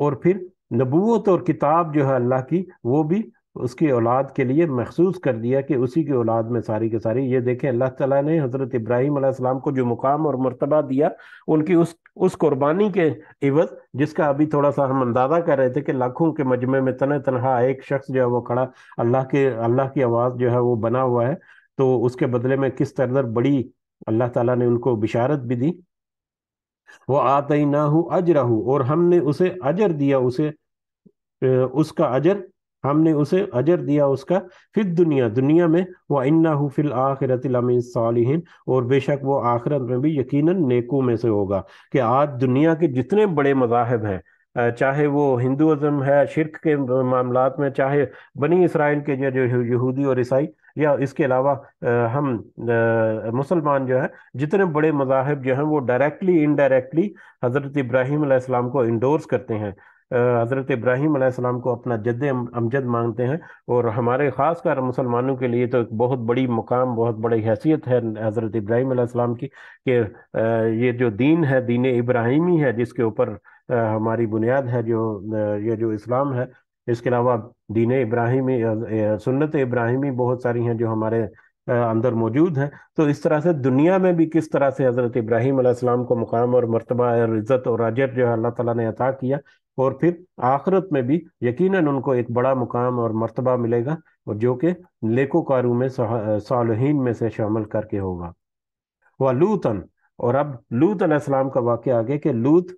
Speaker 1: और फिर नबूत और किताब जो है अल्लाह की वो भी उसकी औलाद के लिए महसूस कर दिया कि उसी की औलाद में सारी के सारी ये देखें अल्लाह ताला ने हज़रत इब्राहिम अलैहिस्सलाम को जो मुकाम और मर्तबा दिया उनकी उस उस कुर्बानी के इवज जिसका अभी थोड़ा सा हम अंदाज़ा कर रहे थे कि लाखों के मजमे में तन तनहा एक शख्स जो है वो खड़ा अल्लाह के अल्लाह की आवाज़ जो है वो बना हुआ है तो उसके बदले में किस तरह बड़ी अल्लाह ताला ने उनको बिशारत भी दी वो ही ना हूँ अजर हूँ और हमने उसे अजर दिया उसे उसका अजर हमने उसे अजर दिया उसका फिर दुनिया दुनिया में वह इन्ना हु आखिरत आखिरतिन और बेशक वो आखिरत में भी यकीनन नेकू में से होगा कि आज दुनिया के जितने बड़े मजाहब हैं चाहे वो हिंदुज़म है शिरक के मामला में चाहे बनी इसराइल के जो यहूदी और ईसाई या इसके अलावा हम मुसलमान जो है जितने बड़े मजाहब जो हैं वो डायरेक्टली इनडायरेक्टली हज़रत इब्राहीम अलैहिस्सलाम को इंडोर्स करते हैं हज़रत इब्राहीम अलैहिस्सलाम को अपना जद अमजद मांगते हैं और हमारे ख़ासकर मुसलमानों के लिए तो एक बहुत बड़ी मुकाम बहुत बड़ी हैसियत है हज़रत इब्राहीम अलैहिस्सलाम की कि ये जो दीन है दीन इब्राहिमी है जिसके ऊपर हमारी बुनियाद है जो ये जो इस्लाम है इसके अलावा दीन इब्राहिमी सुन्नत इब्राहिमी बहुत सारी हैं जो हमारे अंदर मौजूद हैं तो इस तरह से दुनिया में भी किस तरह से हज़रत इब्राहिम अलैहिस्सलाम को मुकाम और मरतबा और इज़्ज़त और अजर जो है अल्लाह ताला ने अता किया और फिर आखरत में भी यकीनन उनको एक बड़ा मुकाम और मरतबा मिलेगा और जो कि लेकोकारों में सालहीन में से शामिल करके होगा वह लूतन और अब लूत अलैहिस्सलाम का वाक्य आगे कि लूत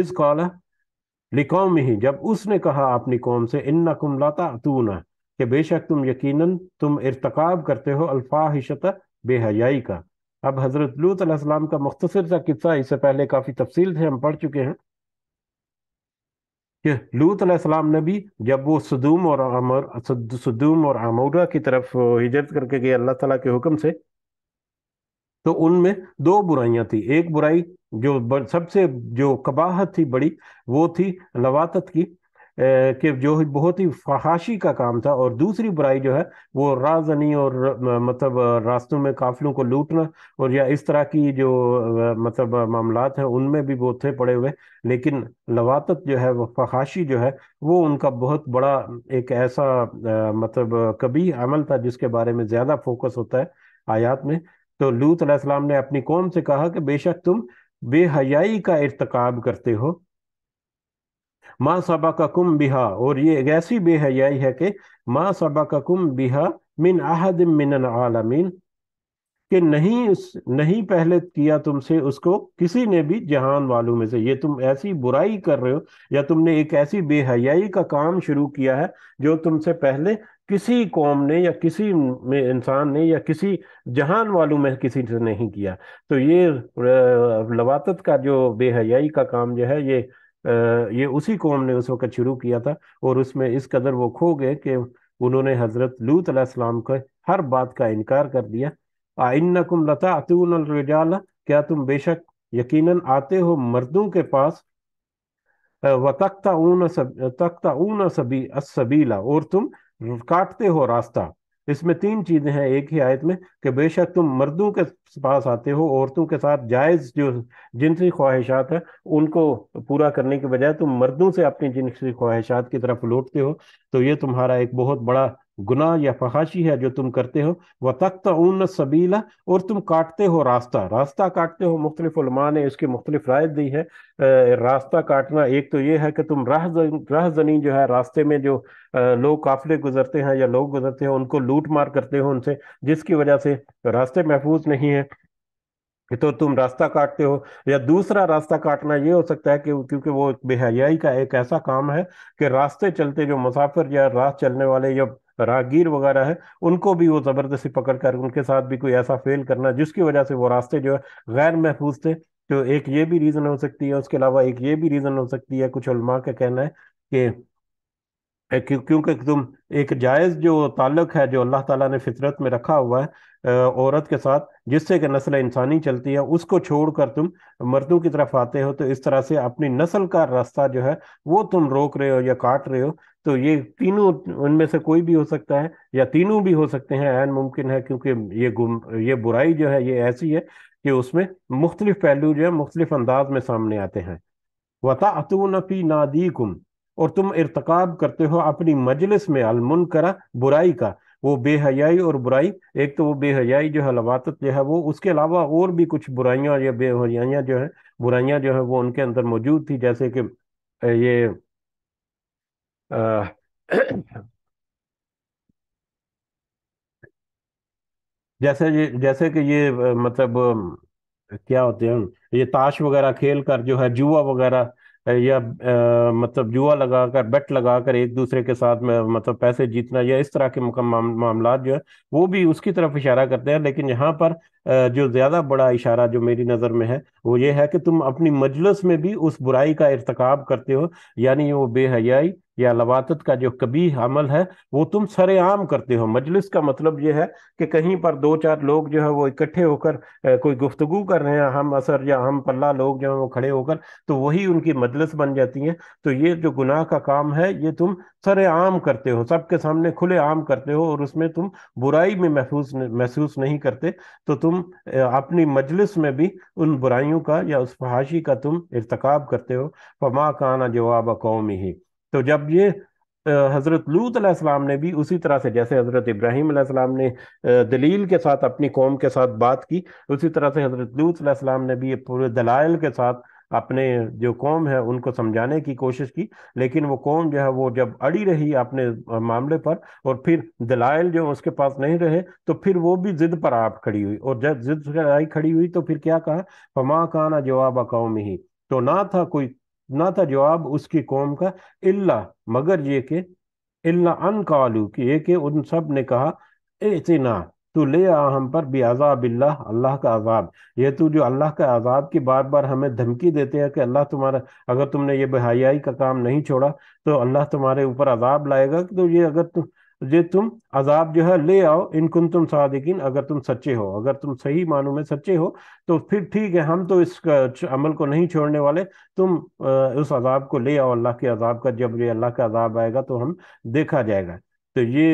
Speaker 1: इज कॉला लिकौम ही जब उसने कहा अपनी कौम से इन्ना कुम लाता तूना कि बेशक तुम यकीनन तुम इरतकाब करते हो अल्फाहिशत बेहयाई का अब हज़रत लूत अलैहिस्सलाम का मुख्तसर सा किस्सा इससे पहले काफ़ी तफसील से हम पढ़ चुके हैं कि लूत अलैहिस्सलाम ने भी जब वो सदूम और अमर सदूम और आमौरा की तरफ हिजरत करके गए अल्लाह तला के हुक्म से तो उनमें दो बुराइयां थी एक बुराई जो सबसे जो कबाहत थी बड़ी वो थी लवातत की कि जो बहुत ही फहाशी का काम था और दूसरी बुराई जो है वो राजनी और मतलब रास्तों में काफिलों को लूटना और या इस तरह की जो मतलब मामला हैं उनमें भी वो थे पड़े हुए लेकिन लवातत जो है वो फहाशी जो है वो उनका बहुत बड़ा एक ऐसा मतलब कभी अमल था जिसके बारे में ज़्यादा फोकस होता है आयात में तो लूत अलैहिस्सलाम ने अपनी कौम से कहा कि बेशक तुम बेहयाई का इरतकाब करते हो माँ सबा का कुम बिहा और ये एक ऐसी बेहयाई है कि माँ सबा का कुम बिहा मिन आहद मिन आलमीन कि नहीं नहीं पहले किया तुमसे उसको किसी ने भी जहान वालों में से ये तुम ऐसी बुराई कर रहे हो या तुमने एक ऐसी बेहयाई का काम शुरू किया है जो तुमसे पहले किसी कौम ने या किसी में इंसान ने या किसी जहान वालों में किसी ने नहीं किया तो ये लवातत का जो बेहयाई का काम जो है ये ये उसी कौम ने उस वक्त शुरू किया था और उसमें इस कदर वो खो गए कि उन्होंने हज़रत लूत अलैहिस्सलाम को हर बात का इनकार कर दिया आइनकुम लता अतून क्या तुम बेशक यकीनन आते हो मर्दों के पास व तख्ता ऊन तख्ता ऊन सभी असबीला और तुम काटते हो रास्ता इसमें तीन चीजें हैं एक ही आयत में कि बेशक तुम मर्दों के पास आते हो औरतों के साथ जायज जो जिनसी ख्वाहिशात है उनको पूरा करने के बजाय तुम मर्दों से अपनी जिनसी ख्वाहिशात की तरफ लौटते हो तो ये तुम्हारा एक बहुत बड़ा गुना या फहाशी है जो तुम करते हो वह तख्त ऊन सबीला और तुम काटते हो रास्ता रास्ता काटते हो मुख्तलिफ़ा ने इसकी मुख्तलिफ राय दी है रास्ता काटना एक तो ये है कि तुम राह राह जनी जो है रास्ते में जो लोग काफिले गुजरते हैं या लोग गुजरते हैं उनको लूट मार करते हो उनसे जिसकी वजह से रास्ते महफूज नहीं है तो तुम रास्ता काटते हो या दूसरा रास्ता काटना ये हो सकता है कि क्योंकि वो बेहयाई का एक ऐसा काम है कि रास्ते चलते जो मुसाफिर या राह चलने वाले या राहगीर वगैरह है उनको भी वो ज़बरदस्ती पकड़ कर उनके साथ भी कोई ऐसा फेल करना जिसकी वजह से वो रास्ते जो है गैर महफूज थे तो एक ये भी रीज़न हो सकती है उसके अलावा एक ये भी रीज़न हो सकती है कुछ उलमा का कहना है कि क्योंकि तुम एक जायज़ जो ताल्लुक है जो अल्लाह ताला ने फितरत में रखा हुआ है औरत के साथ जिससे कि नस्ल इंसानी चलती है उसको छोड़कर तुम मर्दों की तरफ आते हो तो इस तरह से अपनी नस्ल का रास्ता जो है वो तुम रोक रहे हो या काट रहे हो तो ये तीनों उनमें से कोई भी हो सकता है या तीनों भी हो सकते हैं एन मुमकिन है क्योंकि ये गुम ये बुराई जो है ये ऐसी है कि उसमें मुख्तलिफ पहलू जो है मुख्तलिफ अंदाज में सामने आते हैं वतातून नादी कुम और तुम इरतकाब करते हो अपनी मजलिस में अलमुन करा बुराई का वो बेहयाई और बुराई एक तो वो बेहयाई जो है लवात जो है वो उसके अलावा और भी कुछ बुराइयाँ या बेहयाइयाँ जो है बुराइयाँ जो है वो उनके अंदर मौजूद थी जैसे कि ये Uh, <coughs> जैसे जैसे कि ये मतलब क्या होते हैं ये ताश वगैरह खेल कर जो है जुआ वगैरह या आ, मतलब जुआ लगा कर बेट लगा कर एक दूसरे के साथ में मतलब पैसे जीतना या इस तरह के मामला जो है वो भी उसकी तरफ इशारा करते हैं लेकिन यहाँ पर जो ज़्यादा बड़ा इशारा जो मेरी नज़र में है वो ये है कि तुम अपनी मजलिस में भी उस बुराई का इरतकब करते हो यानी वो बेहयाई या लवातत का जो कभी अमल है वो तुम सरेआम करते हो मजलिस का मतलब ये है कि कहीं पर दो चार लोग जो है वो इकट्ठे होकर कोई गुफ्तगु कर रहे हैं हम असर या हम पल्ला लोग जो है वो खड़े होकर तो वही उनकी मजलिस बन जाती है तो ये जो गुनाह का काम है ये तुम सरेआम करते हो सबके सामने खुले आम करते हो और उसमें तुम बुराई में महसूस महसूस नहीं करते तो तुम अपनी मजलिस में भी उन बुराइयों का या उस फहाशी का तुम इरतकब करते हो फमा काना जवाब कौमी ही तो जब ये हज़रत लूत अलैहिस्सलाम ने भी उसी तरह से जैसे हज़रत इब्राहिम अलैहिस्सलाम ने दलील के साथ अपनी कौम के साथ बात की उसी तरह से हज़रत लूत अलैहिस्सलाम ने भी ये पूरे दलाइल के साथ अपने जो कौम है उनको समझाने की कोशिश की लेकिन वो कौम जो है वो जब अड़ी रही अपने मामले पर और फिर दलाइल जो उसके पास नहीं रहे तो फिर वो भी जिद पर आप खड़ी हुई और जब जिद पर आई खड़ी हुई तो फिर क्या कहा फमा खाना जवाब कौम ही तो ना था कोई ना था जवाब उसकी कौम का इल्ला मगर ये के इल्ला अन कालू कि ये के उन सब ने कहा इतना तो ले आ हम पर भी आजाब अल्लाह अल्लाह का आजाब ये तू जो अल्लाह का आजाब की बार बार हमें धमकी देते हैं कि अल्लाह तुम्हारा अगर तुमने ये बेहयाई का काम नहीं छोड़ा तो अल्लाह तुम्हारे ऊपर आजाब लाएगा तो ये अगर तुम जे तुम अजाब जो है ले आओ इनकुन तुम सादिकिन अगर तुम सच्चे हो अगर तुम सही मानो में सच्चे हो तो फिर ठीक है हम तो इस अमल को नहीं छोड़ने वाले तुम उस अजाब को ले आओ अल्लाह के अजाब का जब ये अल्लाह का अजाब आएगा तो हम देखा जाएगा तो ये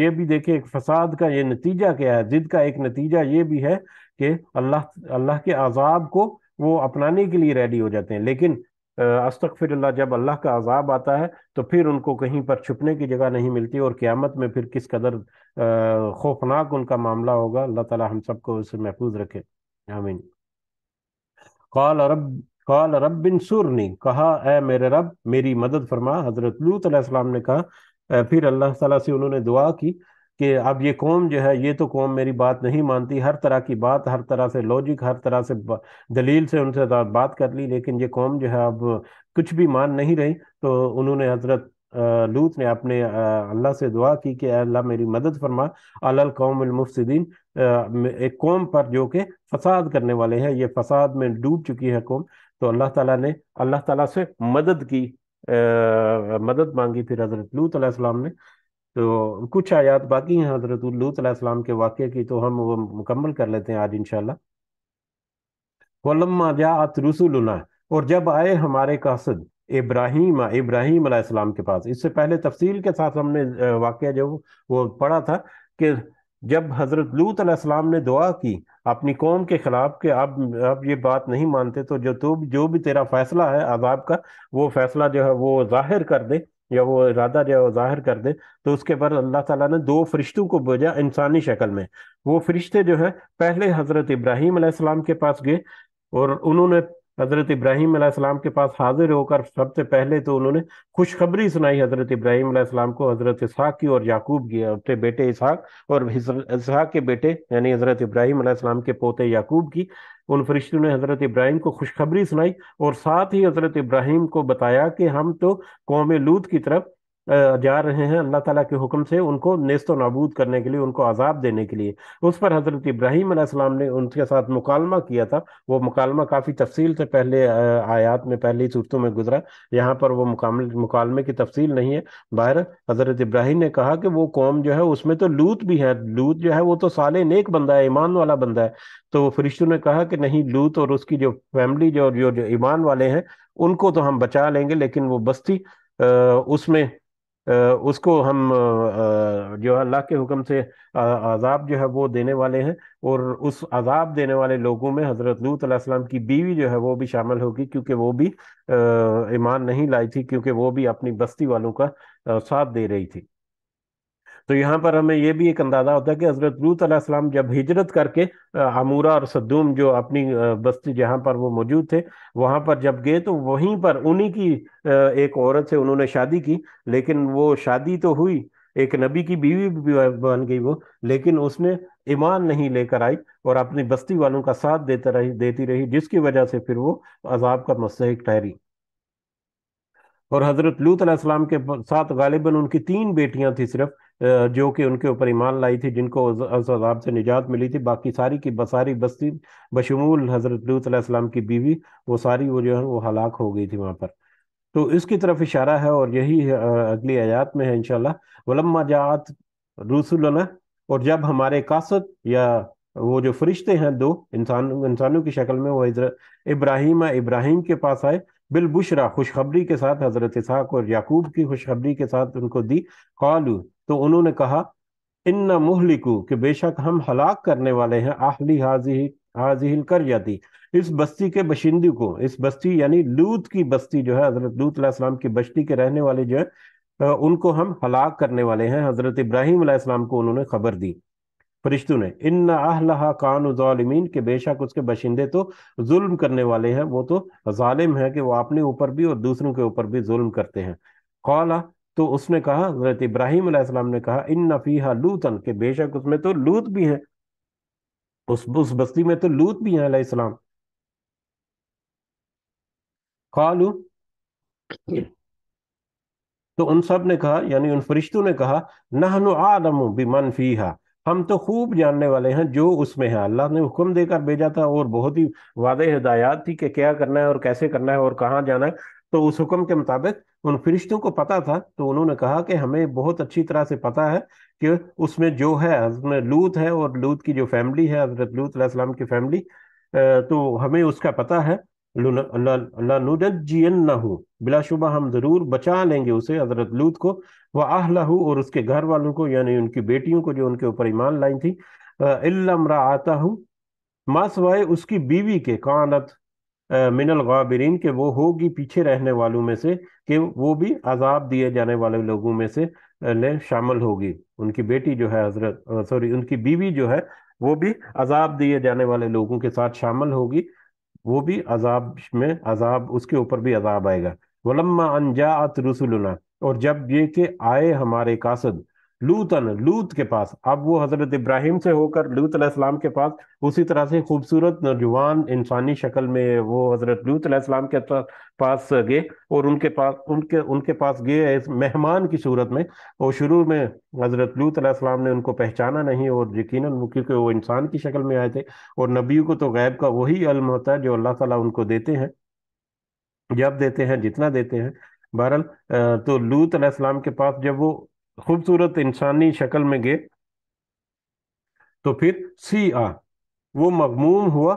Speaker 1: ये भी एक फसाद का ये नतीजा क्या है जिद का एक नतीजा ये भी है कि अल्लाह अल्लाह के अजाब को वो अपनाने के लिए रेडी हो जाते हैं लेकिन अस्तफ़िरल्ला जब अल्लाह का अजाब आता है तो फिर उनको कहीं पर छुपने की जगह नहीं मिलती और क़्यामत में फिर किस कदर खौफनाक उनका मामला होगा अल्लाह ताला हम सबको उसे महफूज रखे आमीन कॉल अरब कॉल अरब बिन ने कहा ए मेरे रब मेरी मदद फरमा हज़रत लूत ने कहा फिर अल्लाह ताला से उन्होंने दुआ की कि अब ये कौम जो है ये तो कौम मेरी बात नहीं मानती हर तरह की बात हर तरह से लॉजिक हर तरह से दलील से उनसे बात कर ली लेकिन ये कौम जो है अब कुछ भी मान नहीं रही तो उन्होंने हजरत लूत ने अपने अल्लाह से दुआ की कि अल्लाह मेरी मदद फरमा अल कौमफसदीन एक कौम पर जो कि फसाद करने वाले हैं ये फसाद में डूब चुकी है कौम तो अल्लाह ताला ने अल्लाह ताला से मदद की आ, मदद मांगी फिर हजरत लूत ने तो कुछ आयात बाकी हैं हजरत लूत अलैहिस्सलाम के वाक्य की तो हम वो मुकम्मल कर लेते हैं आज इंशाल्लाह वलम्मा जात रसुलना और जब आए हमारे कासद इब्राहिम इब्राहिम अलैहिस्सलाम के पास इससे पहले तफसील के साथ हमने वाक़ जो वो पढ़ा था कि जब हज़रत लूत अलैहिस्सलाम ने दुआ की अपनी कौम के ख़िलाफ़ कि अब अब ये बात नहीं मानते तो जो तो जो भी तेरा फ़ैसला है अजाब का वो फ़ैसला जो है वो ज़ाहिर कर दे या वो इरादा जो जाहिर कर दे तो उसके बाद अल्लाह ताला ने दो फरिश्तों को भेजा इंसानी शक्ल में वो फरिश्ते जो है पहले हजरत इब्राहिम अलैहिस्सलाम के पास गए और उन्होंने हज़रत इब्राहिम आसमाम के पास हाजिर होकर सबसे पहले तो उन्होंने खुशखबरी सुनाई हज़रत इब्राहिम आसमाम को हज़रत इसहाक की और याकूब की अपने बेटे इसहाक और इसहाक के बेटे यानी हज़रत इब्राहिम आसमाम के पोते याकूब की उन फरिश्तों ने हज़रत इब्राहिम को खुशखबरी सुनाई और साथ ही हज़रत इब्राहिम को बताया कि हम तो कौम लूत की तरफ जा रहे हैं अल्लाह ताला के हुक्म से उनको नेस्त नाबूद करने के लिए उनको आज़ाब देने के लिए उस पर हज़रत इब्राहिम अलैहिस्सलाम ने उनके साथ मुकालमा किया था वो मुकालमा काफ़ी तफसील से पहले आयात में पहली सूरतों में गुजरा यहाँ पर वो मुकालमे की तफसील नहीं है बाहर हज़रत इब्राहिम ने कहा कि वो कौम जो है उसमें तो लूत भी है लूत जो है वो तो साले नेक बंदा है ईमान वाला बंदा है तो फरिश्तों ने कहा कि नहीं लूत और उसकी जो फैमिली जो जो ईमान वाले हैं उनको तो हम बचा लेंगे लेकिन वो बस्ती उसमें उसको हम जो अल्लाह के हुक्म से अजाब जो है वो देने वाले हैं और उस अजाब देने वाले लोगों में हज़रत लूत अलैहिस्सलाम की बीवी जो है वो भी शामिल होगी क्योंकि वो भी ईमान नहीं लाई थी क्योंकि वो भी अपनी बस्ती वालों का साथ दे रही थी तो यहाँ पर हमें यह भी एक अंदाजा होता है कि हजरत लूत अलैहिस्सलाम जब हिजरत करके अमूरा और सद्दूम जो अपनी बस्ती जहाँ पर वो मौजूद थे वहाँ पर जब गए तो वहीं पर उन्हीं की एक औरत से उन्होंने शादी की लेकिन वो शादी तो हुई एक नबी की बीवी बन गई वो लेकिन उसने ईमान नहीं लेकर आई और अपनी बस्ती वालों का साथ देता रही देती रही जिसकी वजह से फिर वो अजाब का मस्तक ठहरी और हजरत लूत सलाम के साथ गालिबन उनकी तीन बेटियां थी सिर्फ जो कि उनके ऊपर ईमान लाई थी जिनको अजाब से निजात मिली थी बाकी सारी की बसारी बस्ती बशमूल हज़रत लूतम की बीवी वो सारी वो जो है वो हलाक हो गई थी वहाँ पर तो इसकी तरफ इशारा है और यही अगली आयात में है इनशाला वलम्मा जात रसूलना और जब हमारे कासत या वो जो फरिश्ते हैं दो इंसान इंसानों की शक्ल में वो इब्राहिम इब्राहिम के पास आए बिलबुशरा खुशखबरी के साथ हज़रत इसहाक और याकूब की खुशखबरी के साथ उनको दी कॉलू तो उन्होंने कहा इन्ना मुहलिकू कि बेशक हम हलाक करने वाले हैं आहली हाजी हाजिल कर जाती इस बस्ती के बशिंदी को इस बस्ती यानी लूत की बस्ती जो है हजरत लूत की बस्ती के रहने वाले जो है उनको हम हलाक करने वाले हैं हजरत इब्राहिम को उन्होंने खबर दी फरिश्तों ने इन आहला कान ालमीन के बेशक उसके बशिंदे तो जुल्म करने वाले हैं वो तो ालिम है कि वो अपने ऊपर भी और दूसरों के ऊपर भी जुल्म करते हैं कौला तो उसने कहा हजरत इब्राहिम अलैहिस्सलाम ने कहा इन नफीहा लूतन के बेशक उसमें तो लूत भी है उस उस बस्ती में तो लूत भी है अलैहिस्सलाम कालू तो उन सब ने कहा यानी उन फरिश्तों ने कहा नहनु आलमु बिमन फीहा हम तो खूब जानने वाले हैं जो उसमें है अल्लाह ने हुक्म देकर भेजा था और बहुत ही वाद हिदायत थी कि क्या करना है और कैसे करना है और कहाँ जाना है तो उस हुक्म के मुताबिक उन फरिश्तों को पता था तो उन्होंने कहा कि हमें बहुत अच्छी तरह से पता है कि उसमें जो है उसमें लूत है और लूत की जो फैमिली है हजरत लूत लूतम की फैमिली तो हमें उसका पता है बिलाशुबा हम जरूर बचा लेंगे उसे हजरत लूत को व आहलाहू और उसके घर वालों को यानी उनकी बेटियों को जो उनके ऊपर ईमान लाई थी इल्लमरा आता हूँ माँ उसकी बीवी के कानत मिनल गाबरीन के वो होगी पीछे रहने वालों में से कि वो भी अजाब दिए जाने वाले लोगों में से ले शामिल होगी उनकी बेटी जो है हजरत सॉरी उनकी बीवी जो है वो भी अजाब दिए जाने वाले लोगों के साथ शामिल होगी वो भी अजाब में अजाब उसके ऊपर भी अजाब आएगा वलम्मा अनजात रसुलना और जब ये के आए हमारे कासद लूतन लूत के पास अब वो हजरत इब्राहिम से होकर लूत अलैहिस्सलाम के पास उसी तरह से खूबसूरत नौजवान इंसानी शक्ल में वो हजरत लूत अलैहिस्सलाम के पास गए और उनके पास उनके उनके पास गए मेहमान की सूरत में और शुरू में हजरत लूत अलैहिस्सलाम ने उनको पहचाना नहीं और यकीन क्योंकि वो इंसान की शक्ल में आए थे और नबी को तो गैब का वही अल्म होता है जो अल्लाह तला उनको देते हैं जब देते हैं जितना देते हैं बहरहाल तो लूत अलैहिस्सलाम के पास जब वो खूबसूरत इंसानी शक्ल में गए तो फिर सी आ वो मगमूम हुआ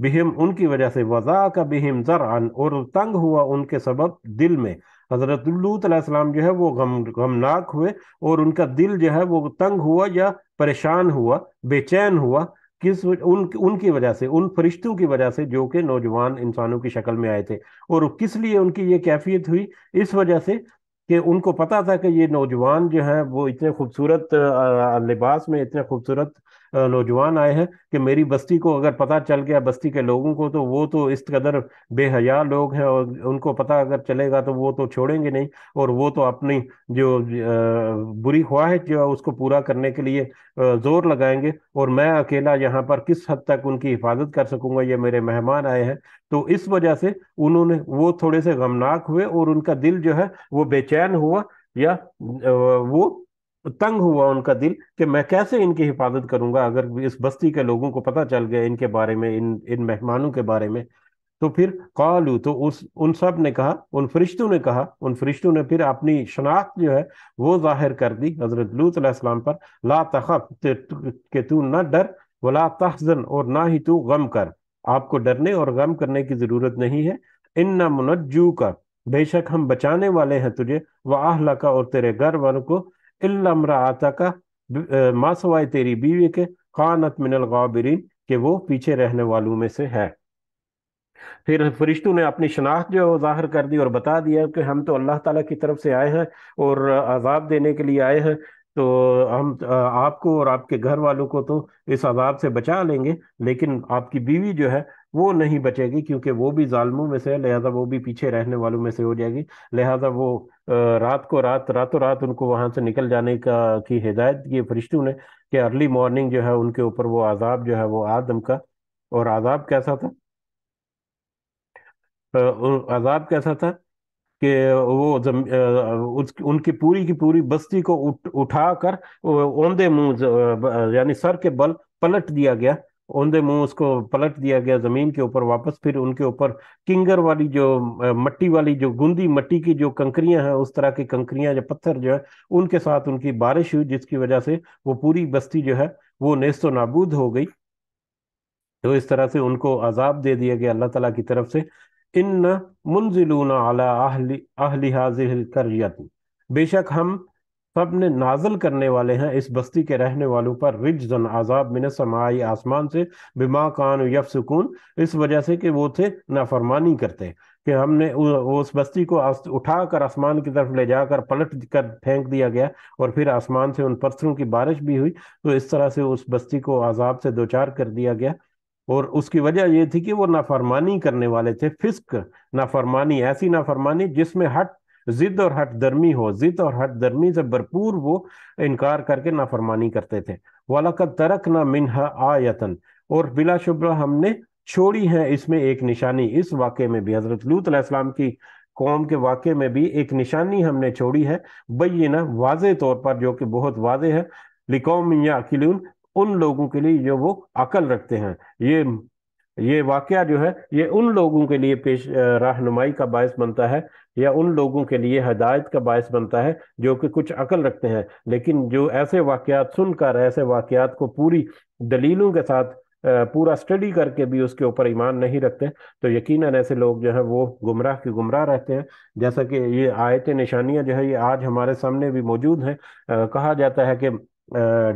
Speaker 1: बिहम उनकी वजह से वजा का जर जरअन और तंग हुआ उनके सबब दिल में हजरत जो है वो गम गमनाक हुए और उनका दिल जो है वो तंग हुआ या परेशान हुआ बेचैन हुआ किस उन उनकी वजह से उन फरिश्तों की वजह से जो कि नौजवान इंसानों की शक्ल में आए थे और किस लिए उनकी ये कैफियत हुई इस वजह से कि उनको पता था कि ये नौजवान जो है वो इतने खूबसूरत लिबास में इतने खूबसूरत नौजवान आए हैं कि मेरी बस्ती को अगर पता चल गया बस्ती के लोगों को तो वो तो इस कदर बेहया लोग हैं और उनको पता अगर चलेगा तो वो तो छोड़ेंगे नहीं और वो तो अपनी जो बुरी ख्वाहिश जो है उसको पूरा करने के लिए जोर लगाएंगे और मैं अकेला यहाँ पर किस हद तक उनकी हिफाजत कर सकूंगा ये मेरे मेहमान आए हैं तो इस वजह से उन्होंने वो थोड़े से गमनाक हुए और उनका दिल जो है वो बेचैन हुआ या वो तो तंग हुआ उनका दिल कि मैं कैसे इनकी हिफाजत करूंगा अगर इस बस्ती के लोगों को पता चल गया इनके बारे में इन इन मेहमानों के बारे में तो फिर कॉलू तो उस उन सब ने कहा उन फरिश्तों ने कहा उन फरिश्तों ने फिर अपनी शनाख्त जो है वो जाहिर कर दी हजरत लूतम पर ला तखफ के तू ना डर वला तहजन और ना ही तू गम कर आपको डरने और गम करने की जरूरत नहीं है इन न मुनजू का बेशक हम बचाने वाले हैं तुझे व आहला का और तेरे घर वालों को इल्लमरा का मासवाए तेरी बीवी के कानत मिनल गाबरीन के वो पीछे रहने वालों में से है फिर फरिश्तों ने अपनी शनाख्त जो है जाहिर कर दी और बता दिया कि हम तो अल्लाह ताला की तरफ से आए हैं और अजाब देने के लिए आए हैं तो हम आपको और आपके घर वालों को तो इस अजाब से बचा लेंगे लेकिन आपकी बीवी जो है वो नहीं बचेगी क्योंकि वो भी जालमों में से है लिहाजा वो भी पीछे रहने वालों में से हो जाएगी लिहाजा वो रात को रात रातों रात उनको वहां से निकल जाने का की हिदायत की फरिश्तों ने कि अर्ली मॉर्निंग जो है उनके ऊपर वो आज़ाब जो है वो आदम का और आज़ाब कैसा था आज़ाब कैसा था कि वो जम, उस, उनकी पूरी की पूरी बस्ती को उठ उठा कर ओंधे मुंह यानी सर के बल पलट दिया गया औंधे मुंह उसको पलट दिया गया जमीन के ऊपर वापस फिर उनके ऊपर किंगर वाली जो मट्टी वाली जो गुंदी मट्टी की जो कंकरियां हैं उस तरह की कंकरियां या पत्थर जो है उनके साथ उनकी बारिश हुई जिसकी वजह से वो पूरी बस्ती जो है वो नेस्तो नाबूद हो गई तो इस तरह से उनको अजाब दे दिया गया अल्लाह तला की तरफ से इन मुंजिलून आला आहली आहली हाजिल कर बेशक हम सब ने नाजल करने वाले हैं इस बस्ती के रहने वालों पर रिजन आजाब मिन समाई आसमान से बिमा कान यफ सुकून इस वजह से कि वो थे नाफरमानी करते कि हमने उस बस्ती को उठा कर आसमान की तरफ ले जाकर पलट कर फेंक दिया गया और फिर आसमान से उन पत्थरों की बारिश भी हुई तो इस तरह से उस बस्ती को आजाब से दो चार कर दिया गया और उसकी वजह यह थी कि वो नाफरमानी करने वाले थे फिस्क नाफरमानी ऐसी नाफरमानी जिसमें हट जिद और हट दर्मी हो जिद और हट दर्मी से भरपूर वो इनकार करके नाफरमानी करते थे वाला का तरक ना मिनहा आयतन और बिला शुबा हमने छोड़ी है इसमें एक निशानी इस वाक्य में भी हज़रत लूत अलैहिस्सलाम की कौम के वाक्य में भी एक निशानी हमने छोड़ी है बई ना वाज तौर पर जो कि बहुत वाजे है लिकौम या अकिलून उन लोगों के लिए जो वो अकल रखते हैं ये ये वाक़ जो है ये उन लोगों के लिए पेश रहनुमाई का बायस बनता है या उन लोगों के लिए हदायत का बायस बनता है जो कि कुछ अकल रखते हैं लेकिन जो ऐसे वाक़ात सुनकर ऐसे वाक़ात को पूरी दलीलों के साथ पूरा स्टडी करके भी उसके ऊपर ईमान नहीं रखते तो यकीनन ऐसे लोग जो है वो गुमराह की गुमराह रहते हैं जैसा कि ये आयत निशानियाँ जो है ये आज हमारे सामने भी मौजूद हैं कहा जाता है कि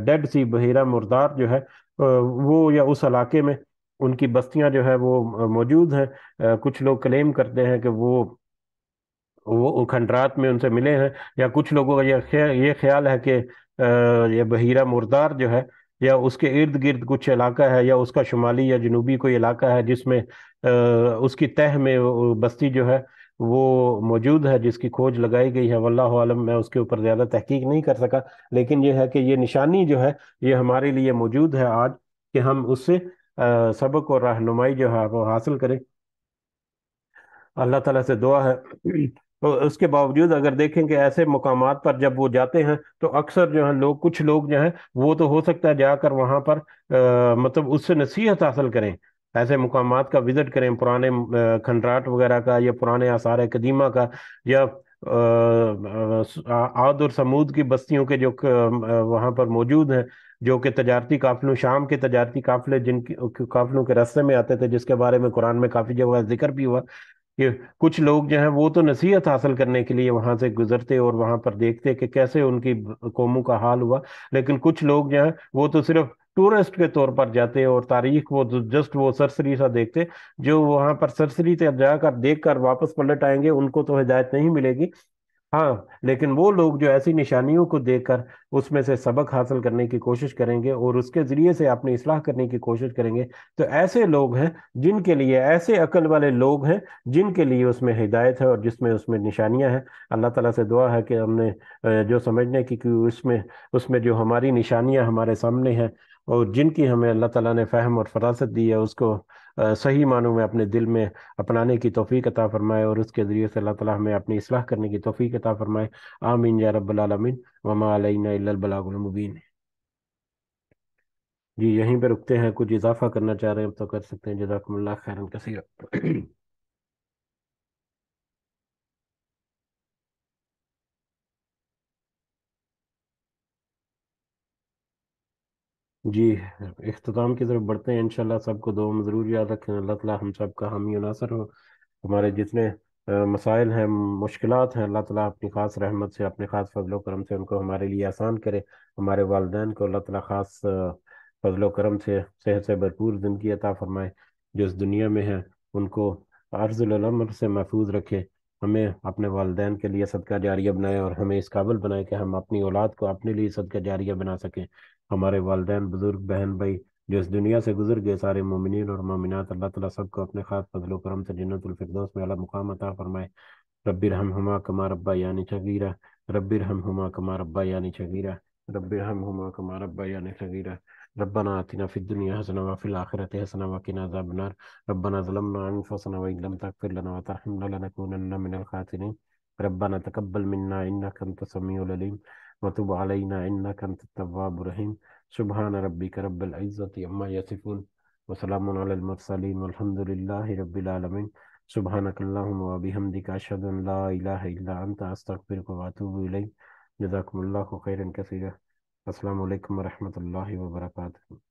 Speaker 1: डेड सी बहरा मुर्दार जो है वो या उस इलाके में उनकी बस्तियां जो है वो मौजूद हैं कुछ लोग क्लेम करते हैं कि वो वो खंडरात में उनसे मिले हैं या कुछ लोगों का यह ये ख्याल है कि यह बहीरा मुर्दार जो है या उसके इर्द गिर्द कुछ इलाका है या उसका शुमाली या जनूबी कोई इलाका है जिसमें उसकी तह में बस्ती जो है वो मौजूद है जिसकी खोज लगाई गई है वल्लाह आलम मैं उसके ऊपर ज़्यादा तहकीक नहीं कर सका लेकिन यह है कि ये निशानी जो है ये हमारे लिए मौजूद है आज कि हम उससे सबक और रहनुमाई जो है वो हासिल करें अल्लाह ताला से दुआ है तो उसके बावजूद अगर देखें कि ऐसे मकाम पर जब वो जाते हैं तो अक्सर जो है लोग कुछ लोग जो हैं वो तो हो सकता है जाकर वहाँ पर आ, मतलब उससे नसीहत हासिल करें ऐसे मकाम का विज़िट करें पुराने खंडराट वगैरह का या पुराने आसार कदीमा का या आद और समूद की बस्तियों के जो वहाँ पर मौजूद हैं जो कि तजारती काफिलों शाम के तजारती काफिले जिन काफिलों के रस्ते में आते थे जिसके बारे में कुरान में काफ़ी जगह जिक्र भी हुआ कि कुछ लोग जो हैं वो तो नसीहत हासिल करने के लिए वहाँ से गुजरते और वहाँ पर देखते कि कैसे उनकी कौमों का हाल हुआ लेकिन कुछ लोग जो हैं वो तो सिर्फ टूरिस्ट के तौर पर जाते और तारीख वो तो जस्ट वो सरसरी सा देखते जो वहाँ पर सरसरी से जाकर देख कर वापस पलट आएंगे उनको तो हिदायत नहीं मिलेगी हाँ, लेकिन वो लोग जो ऐसी निशानियों को देखकर उसमें से सबक हासिल करने की कोशिश करेंगे और उसके ज़रिए से अपनी इसलाह करने की कोशिश करेंगे तो ऐसे लोग हैं जिनके लिए ऐसे अकल वाले लोग हैं जिनके लिए उसमें हिदायत है और जिसमें उसमें निशानियां हैं अल्लाह ताला से दुआ है कि हमने जो समझने की कि उसमें उसमें जो हमारी निशानियाँ हमारे सामने हैं और जिनकी हमें अल्लाह ताला ने फहम और फरासत दी है उसको सही मानों में अपने दिल में अपनाने की तोफ़ी अता फ़रमाए और उसके ज़रिए से अल्लाह ताला हमें अपनी इसलाह करने की तोफ़ी अता फ़रमाए आमीन या रब्बुलमीन वमा जी यहीं पर रुकते हैं कुछ इजाफा करना चाह रहे हैं तो कर सकते हैं जजाकम्ला खैरन कसीरा जी अख्ताम की तरफ बढ़ते हैं इनशाला सबको दो में ज़रूर याद रखें अल्लाह ताला हम सब का हामी और नासर हो हमारे जितने मसाइल हैं मुश्किल हैं अल्लाह ताला अपनी ख़ास रहमत से अपने ख़ास फजलो करम से उनको हमारे लिए आसान करे हमारे वालदे को अल्लाह ताली ख़ास फजलो करम से सेहत से भरपूर ज़िंदगी अता फरमाए जो इस दुनिया में है उनको अर्ज़ुलमर से महफूज रखे हमें अपने वालदे के लिए सदका जारिया बनाए और हमें इस काबिल बनाए कि हम अपनी औलाद को अपने लिए सदका जारिया बना सकें हमारे वालदेन बुजुर्ग बहन भाई जो इस दुनिया से गुजर गए सारे मोमिन और मोमिनत अल्लाह ताला सबको अपने खास फजल करम से जन्नतफरदोस में अला मुकाम अता फरमाए रब्बिर हम हमा कमा रब्बा यानी शगीरा रब्बिर हम हमा कमा रब्बा यानी शगीरा रब्बिर हम हमा कमा रब्बा यानी शगीरा ربنا آتنا في الدنيا حسنة وفي الآخرة حسنة وقنا عذاب النار ربنا ظلمنا أنفسنا وإن لم تغفر لنا وترحمنا لنكونن من الخاسرين ربنا تقبل منا إنك أنت السميع العليم وتب علينا إنك أنت التواب الرحيم سبحان ربك رب العزة عما يصفون وسلام على المرسلين والحمد لله رب العالمين سبحانك اللهم وبحمدك أشهد أن لا إله إلا أنت أستغفرك وأتوب إليك جزاكم الله خيرا كثيرا السلام عليكم ورحمة الله وبركاته